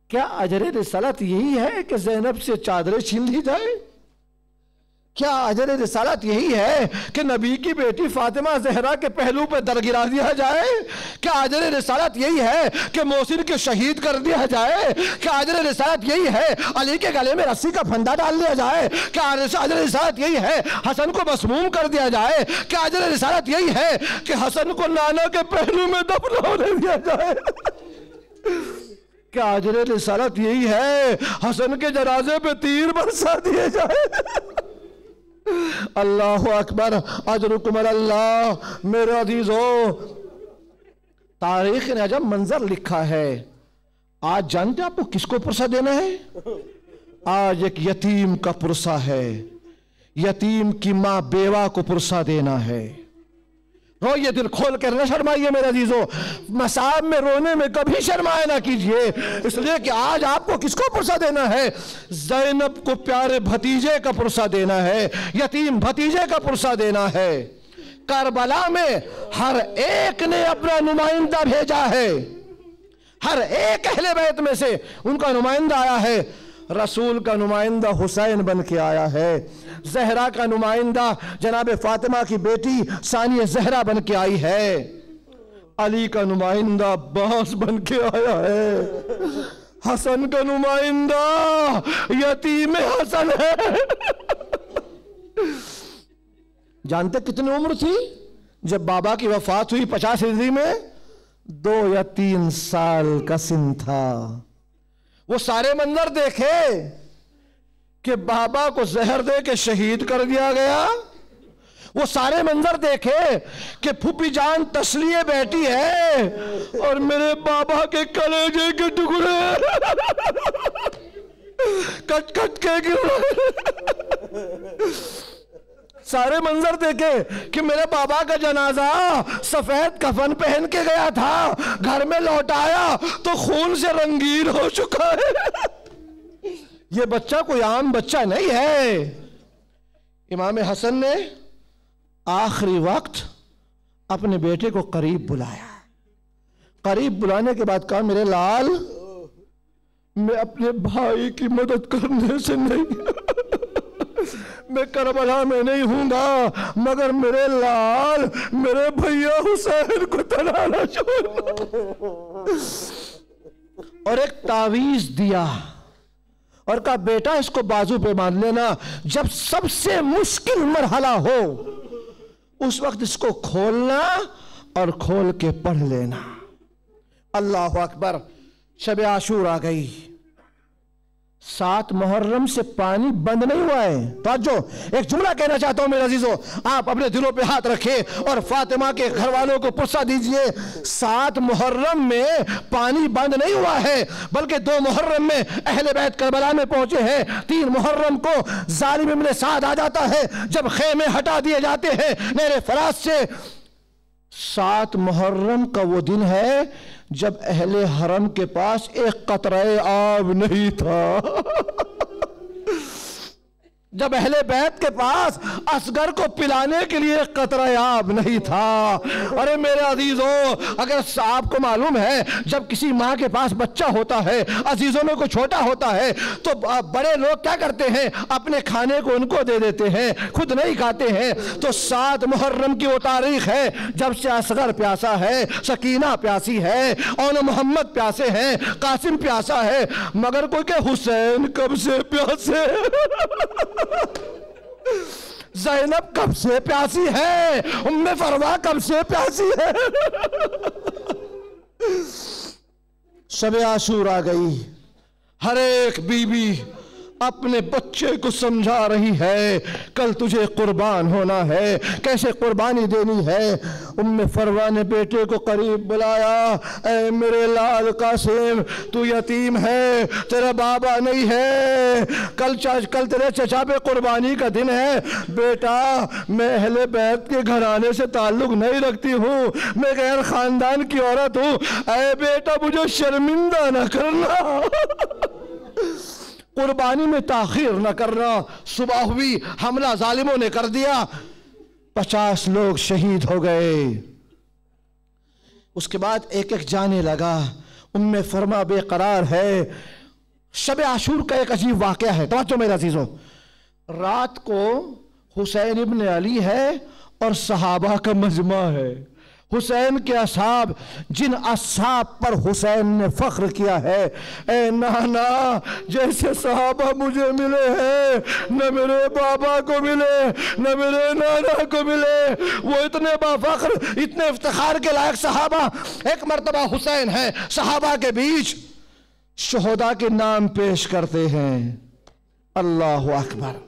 क्या अजरे रिसलत यही है कि जैनब से चादरें छीन ली जाए क्या अजर रसालत यही है कि नबी की बेटी फातिमा जहरा के पहलू पर दर गिरा दिया जाए क्या अजर रसालत यही है कि मोसिन के शहीद कर दिया जाए क्या अजर रसालत यही है अली के गले में रस्सी का फंदा डाल दिया जाए क्या अजर रसालत यही है हसन को मसमूम कर दिया जाए क्या अजर रसालत यही है कि हसन को नाना के पहलू में दबला होने दिया जाए क्या अजर रसालत यही है हसन के जनाजे पे तीर बरसा दिए जाए अल्लाह अकबर अजरुकमर अल्लाह मेरे हो तारीख ने अजब मंजर लिखा है आज जानते आपको किसको पुरसा देना है आज एक यतीम का पुरसा है यतीम की माँ बेवा को पुरसा देना है ये दिल खोल कर न शर्माइए मेरा जीजो मसाब में रोने में कभी शर्माया ना कीजिए इसलिए कि आज आपको किसको पुरसा देना है जैनब को प्यारे भतीजे का पुरसा देना है यतीम भतीजे का पुरसा देना है करबला में हर एक ने अपना नुमाइंदा भेजा है हर एक अहले बैत में से उनका नुमाइंदा आया है रसूल का नुमाइंदा हुसैन बन के आया है जहरा का नुमाइंदा जनाब फातिमा की बेटी सानिया जहरा बन के आई है अली का नुमाइंदा बास बन के आया है हसन का नुमाइंदा यतीम हसन है जानते कितनी उम्र थी जब बाबा की वफात हुई पचास हिजरी में दो या तीन साल का सिंह था वो सारे मंजर देखे कि बाबा को जहर दे के शहीद कर दिया गया वो सारे मंजर देखे कि फूफी जान तसलिए बैठी है और मेरे बाबा के कलेजे के टुकड़े कट कट के गिर सारे मंजर देखे कि मेरे बाबा का जनाजा सफेद कफन पहन के गया था घर में लौटाया तो खून से रंगीन हो चुका है ये बच्चा कोई आम बच्चा नहीं है इमाम हसन ने आखिरी वक्त अपने बेटे को करीब बुलाया करीब बुलाने के बाद कहा मेरे लाल मैं अपने भाई की मदद करने से नहीं मैं करबला में नहीं हूंगा मगर मेरे लाल मेरे भैया हुसैन को तना ना और एक तावीज दिया और कहा बेटा इसको बाजू पे बांध लेना जब सबसे मुश्किल मरहला हो उस वक्त इसको खोलना और खोल के पढ़ लेना अल्लाह अकबर शब आशूर आ गई सात मुहर्रम से पानी बंद नहीं हुआ है तो एक जुमला कहना चाहता हूं मेरे अजीजों आप अपने दिलों पे हाथ रखें और फातिमा के घर वालों को पुरसा दीजिए सात मुहर्रम में पानी बंद नहीं हुआ है बल्कि दो मुहर्रम में अहले बैत करबला में पहुंचे हैं तीन मुहर्रम को जालिम इमन साथ आ जाता है जब खेमे हटा दिए जाते हैं मेरे फराज से सात मुहर्रम का वो दिन है जब अहले हरम के पास एक कतरा आब नहीं था जब अहले बैत के पास असगर को पिलाने के लिए कतरायाब नहीं था अरे मेरे अजीजों अगर आपको मालूम है जब किसी माँ के पास बच्चा होता है अजीजों में कोई छोटा होता है तो बड़े लोग क्या करते हैं अपने खाने को उनको दे देते हैं खुद नहीं खाते हैं तो सात मुहर्रम की वो तारीख है जब से असगर प्यासा है सकीना प्यासी है और मोहम्मद प्यासे हैं कासिम प्यासा है मगर कोई क्या हुसैन कब से प्यासे जैनब कब से प्यासी है उम्मे फरमा कब से प्यासी है शब आशूर आ गई हर एक बीबी अपने बच्चे को समझा रही है कल तुझे कुर्बान होना है कैसे कुर्बानी देनी है उम्म फरवा ने बेटे को करीब बुलाया ए मेरे लाल कासिम तू यतीम है तेरा बाबा नहीं है कल चाच कल तेरे चचा पे कुर्बानी का दिन है बेटा मैं अहले बैत के घराने से ताल्लुक़ नहीं रखती हूँ मैं गैर ख़ानदान की औरत हूँ अरे बेटा मुझे शर्मिंदा ना करना कुर्बानी में ताखिर न करना सुबह हुई हमला जालिमों ने कर दिया पचास लोग शहीद हो गए उसके बाद एक एक जाने लगा उनमें फरमा बेकरार है शब आशूर का एक अजीब वाक्य है तो मेरा चीज़ों रात को हुसैन इबन अली है और सहाबा का मजमा है हुसैन के असाब जिन असाब पर हुसैन ने फ़ख्र किया है ए नाना जैसे सहाबा मुझे मिले हैं न मेरे बाबा को मिले न मेरे नाना को मिले वो इतने बाफ़्र इतने इफ्तार के लायक सहाबा एक मरतबा हुसैन है सहाबा के बीच शहदा के नाम पेश करते हैं अल्लाह अकबर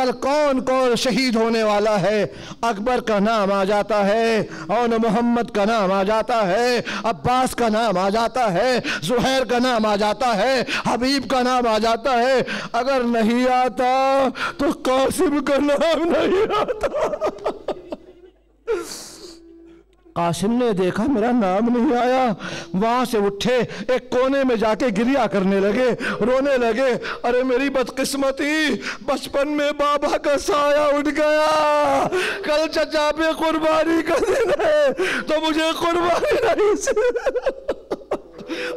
कल कौन कौन शहीद होने वाला है अकबर का नाम आ जाता है और मोहम्मद का नाम आ जाता है अब्बास का नाम आ जाता है जुहैर का नाम आ जाता है हबीब का नाम आ जाता है अगर नहीं आता तो कौसिम का नाम नहीं आता कासिम ने देखा मेरा नाम नहीं आया वहां से उठे एक कोने में जाके गिरिया करने लगे रोने लगे अरे मेरी बदकिस्मती बचपन में बाबा का साया उठ गया कल चचा पे कुर्बानी कर दिन है तो मुझे कुर्बानी नहीं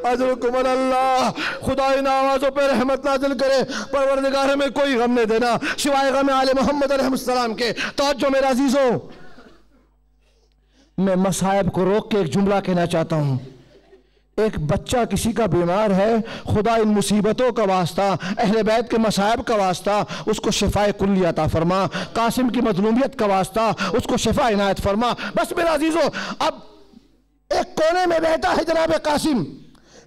अजरकुमन अल्लाह खुदा इन आवाज़ों पर रहमत नाजिल करे परवरदिगार में कोई गम नहीं देना सिवाय गम आल मोहम्मद के तोज्जो मेरा अजीज़ों मैं मसायब को रोक के एक जुमला कहना चाहता हूँ एक बच्चा किसी का बीमार है खुदा इन मुसीबतों का वास्ता अहल बैत के मसायब का वास्ता उसको शिफा कुल्लियाता फरमा कासिम की मजलूमियत का वास्ता उसको शिफा इनायत फरमा बस मेरा अजीज़ो अब एक कोने में बैठा है जनाब कासिम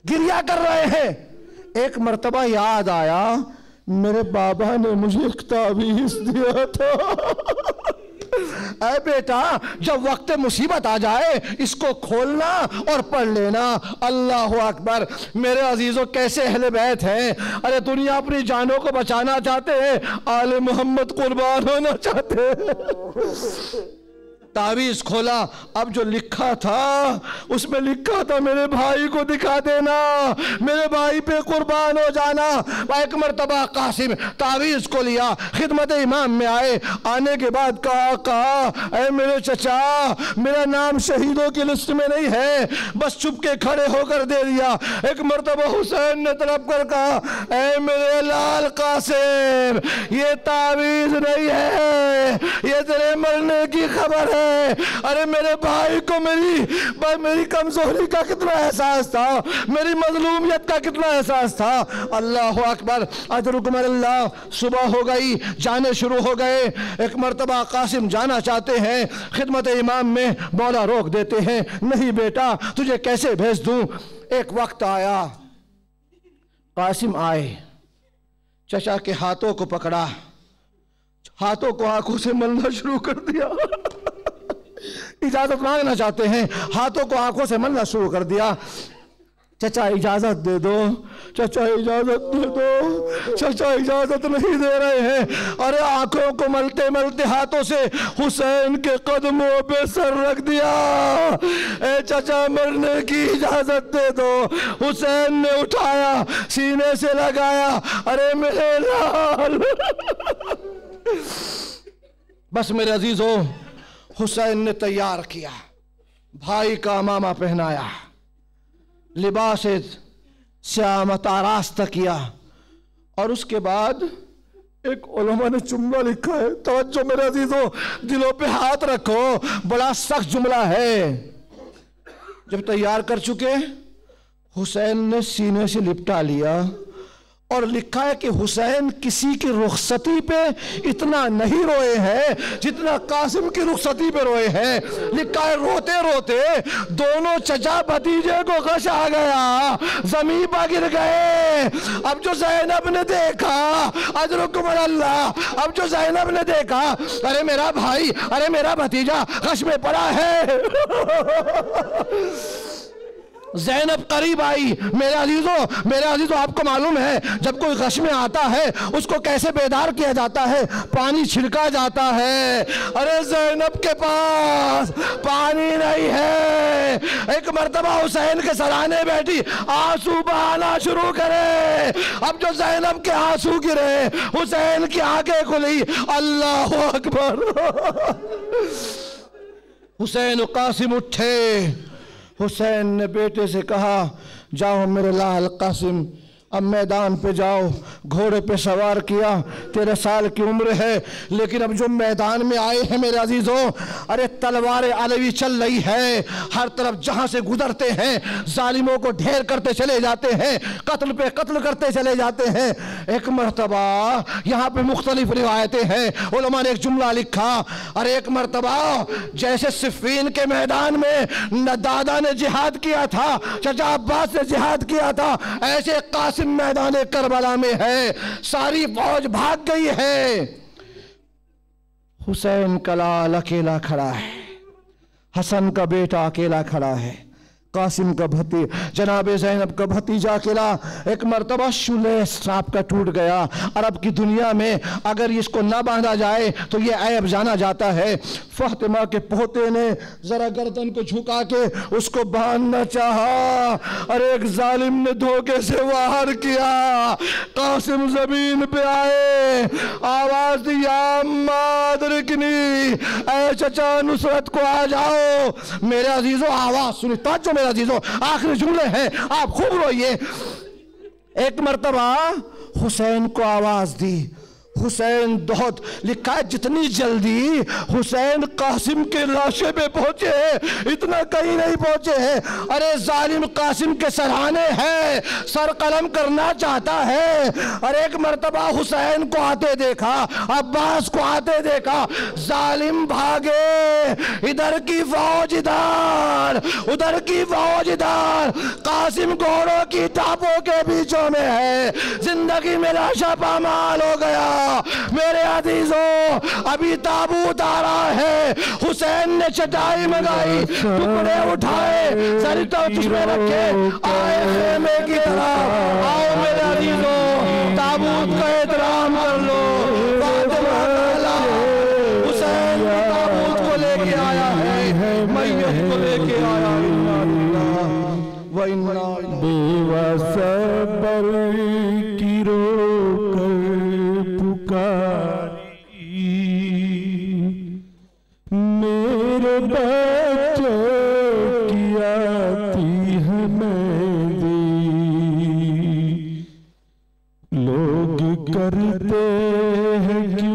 गिरिया कर रहे हैं एक मरतबा याद आया मेरे बाबा ने मुझे एक तावीज़ दिया था अरे बेटा जब वक्त मुसीबत आ जाए इसको खोलना और पढ़ लेना अल्लाह अकबर मेरे अजीज़ों कैसे अहल बैत हैं अरे दुनिया अपनी जानों को बचाना चाहते हैं आल मोहम्मद कुर्बान होना चाहते हैं तावीज़ खोला अब जो लिखा था उसमें लिखा था मेरे भाई को दिखा देना मेरे भाई पे कुर्बान हो जाना एक मरतबा कासिम तावीज़ को लिया खिदमत इमाम में आए आने के बाद कहा कहा अरे मेरे चचा मेरा नाम शहीदों की लिस्ट में नहीं है बस चुप के खड़े होकर दे दिया एक मरतबा हुसैन ने तड़प कर कहा अरे मेरे लाल कासिम ये तावीज़ नहीं है ये तेरे मरने की खबर है है अरे मेरे भाई को मेरी भाई मेरी कमजोरी का कितना एहसास था मेरी मजलूमियत का कितना एहसास था अल्लाह अकबर अजरुकमर अल्लाह सुबह हो गई जाने शुरू हो गए एक मरतबा कासिम जाना चाहते हैं खिदमत इमाम में मौला रोक देते हैं नहीं बेटा तुझे कैसे भेज दू एक वक्त आया कासिम आए चचा के हाथों को पकड़ा हाथों को आंखों से मलना शुरू कर दिया इजाजत मांगना चाहते हैं हाथों को आंखों से मलना शुरू कर दिया चचा इजाजत दे दो चचा इजाजत दे दो चचा इजाजत नहीं दे रहे हैं अरे आंखों को मलते मलते हाथों से हुसैन के कदमों पे सर रख दिया ए चचा मरने की इजाजत दे दो हुसैन ने उठाया सीने से लगाया अरे मेरे लाल बस मेरे अजीज हो हुसैन ने तैयार किया भाई का मामा पहनाया लिबास श्यामता रास्ता किया और उसके बाद एक ओलमा ने जुमला लिखा है तवज्जो मेरे दीदो दिलों पे हाथ रखो बड़ा सख्त जुमला है जब तैयार कर चुके हुसैन ने सीने से लिपटा लिया और लिखा है कि हुसैन किसी की रुखसती पे इतना नहीं रोए हैं जितना कासिम की रुखसती पे रोए हैं लिखा है रोते रोते दोनों चचा भतीजे को गश आ गया जमी पर गिर गए अब जो जैनब ने देखा अजरुकमर अल्लाह अब जो जैनब ने देखा अरे मेरा भाई अरे मेरा भतीजा गश में पड़ा है जैनब करीब आई मेरे अजीजों मेरे अजीजों आपको मालूम है जब कोई गश में आता है उसको कैसे बेदार किया जाता है पानी छिड़का जाता है अरे जैनब के पास पानी नहीं है एक मरतबा हुसैन के सराहने बैठी आंसू बहाना शुरू करे अब जो जैनब के आंसू गिरे हुसैन की आंखें खुली अल्लाह अकबर हुसैन कासिम उठे हुसैन ने बेटे से कहा जाओ मेरे लाल कासिम अब मैदान पे जाओ घोड़े पे सवार किया तेरह साल की उम्र है लेकिन अब जो मैदान में आए हैं मेरे अजीज़ों अरे तलवार अलवी चल रही है हर तरफ जहां से गुजरते हैं जालिमों को ढेर करते चले जाते हैं कत्ल पे कत्ल करते चले जाते हैं एक मरतबा यहाँ पे मुख्तलिफ रिवायतें हैं उलमा ने एक जुमला लिखा अरे एक मरतबा जैसे सिफीन के मैदान में न दादा ने जिहाद किया था चचा अब्बास ने जिहाद किया था ऐसे कासिम मैदान करबला में है सारी फौज भाग गई है हुसैन का लाल अकेला खड़ा है हसन का बेटा अकेला खड़ा है कासिम का भती जनाब जैनब का भतीजा किला एक मरतबा शुले सांप का टूट गया अरब की दुनिया में अगर इसको ना बांधा जाए तो ये ऐब जाना जाता है फातिमा के पोते ने ज़रा गर्दन को झुका के उसको बांधना चाहा और एक जालिम ने धोखे से वार किया कासिम ज़मीन पे आए आवाज़ दिया मादरकनी ऐ चचा नुसरत को आ जाओ मेरे अजीज़ों आवाज़ सुनी ताजो मेरा मेरा जीजो आखिरी जुमले हैं आप खूब रोइए एक मरतबा हुसैन को आवाज दी हुसैन दोहत लिखा है जितनी जल्दी हुसैन कासिम के लाशे पे पहुंचे हैं इतना कहीं नहीं पहुंचे हैं अरे जालिम कासिम के सरहाने हैं सर कलम करना चाहता है और एक मरतबा हुसैन को आते देखा अब्बास को आते देखा जालिम भागे इधर की फौज इधर उधर की फौज इधर कासिम घोड़ों की टापों के बीचों में है जिंदगी में लाशा पामाल हो गया मेरे अजीजों अभी ताबूत आ रहा है हुसैन ने चटाई मंगाई टुकड़े उठाए सर तो रखे आए खेमे की तरफ आओ मेरे अजीजों ताबूत का एहतराम कर लो हुसैन ताबूत को लेके आया है मैयत को लेके आया है वही बुआ सब बच्चों की आती है लोग करते हैं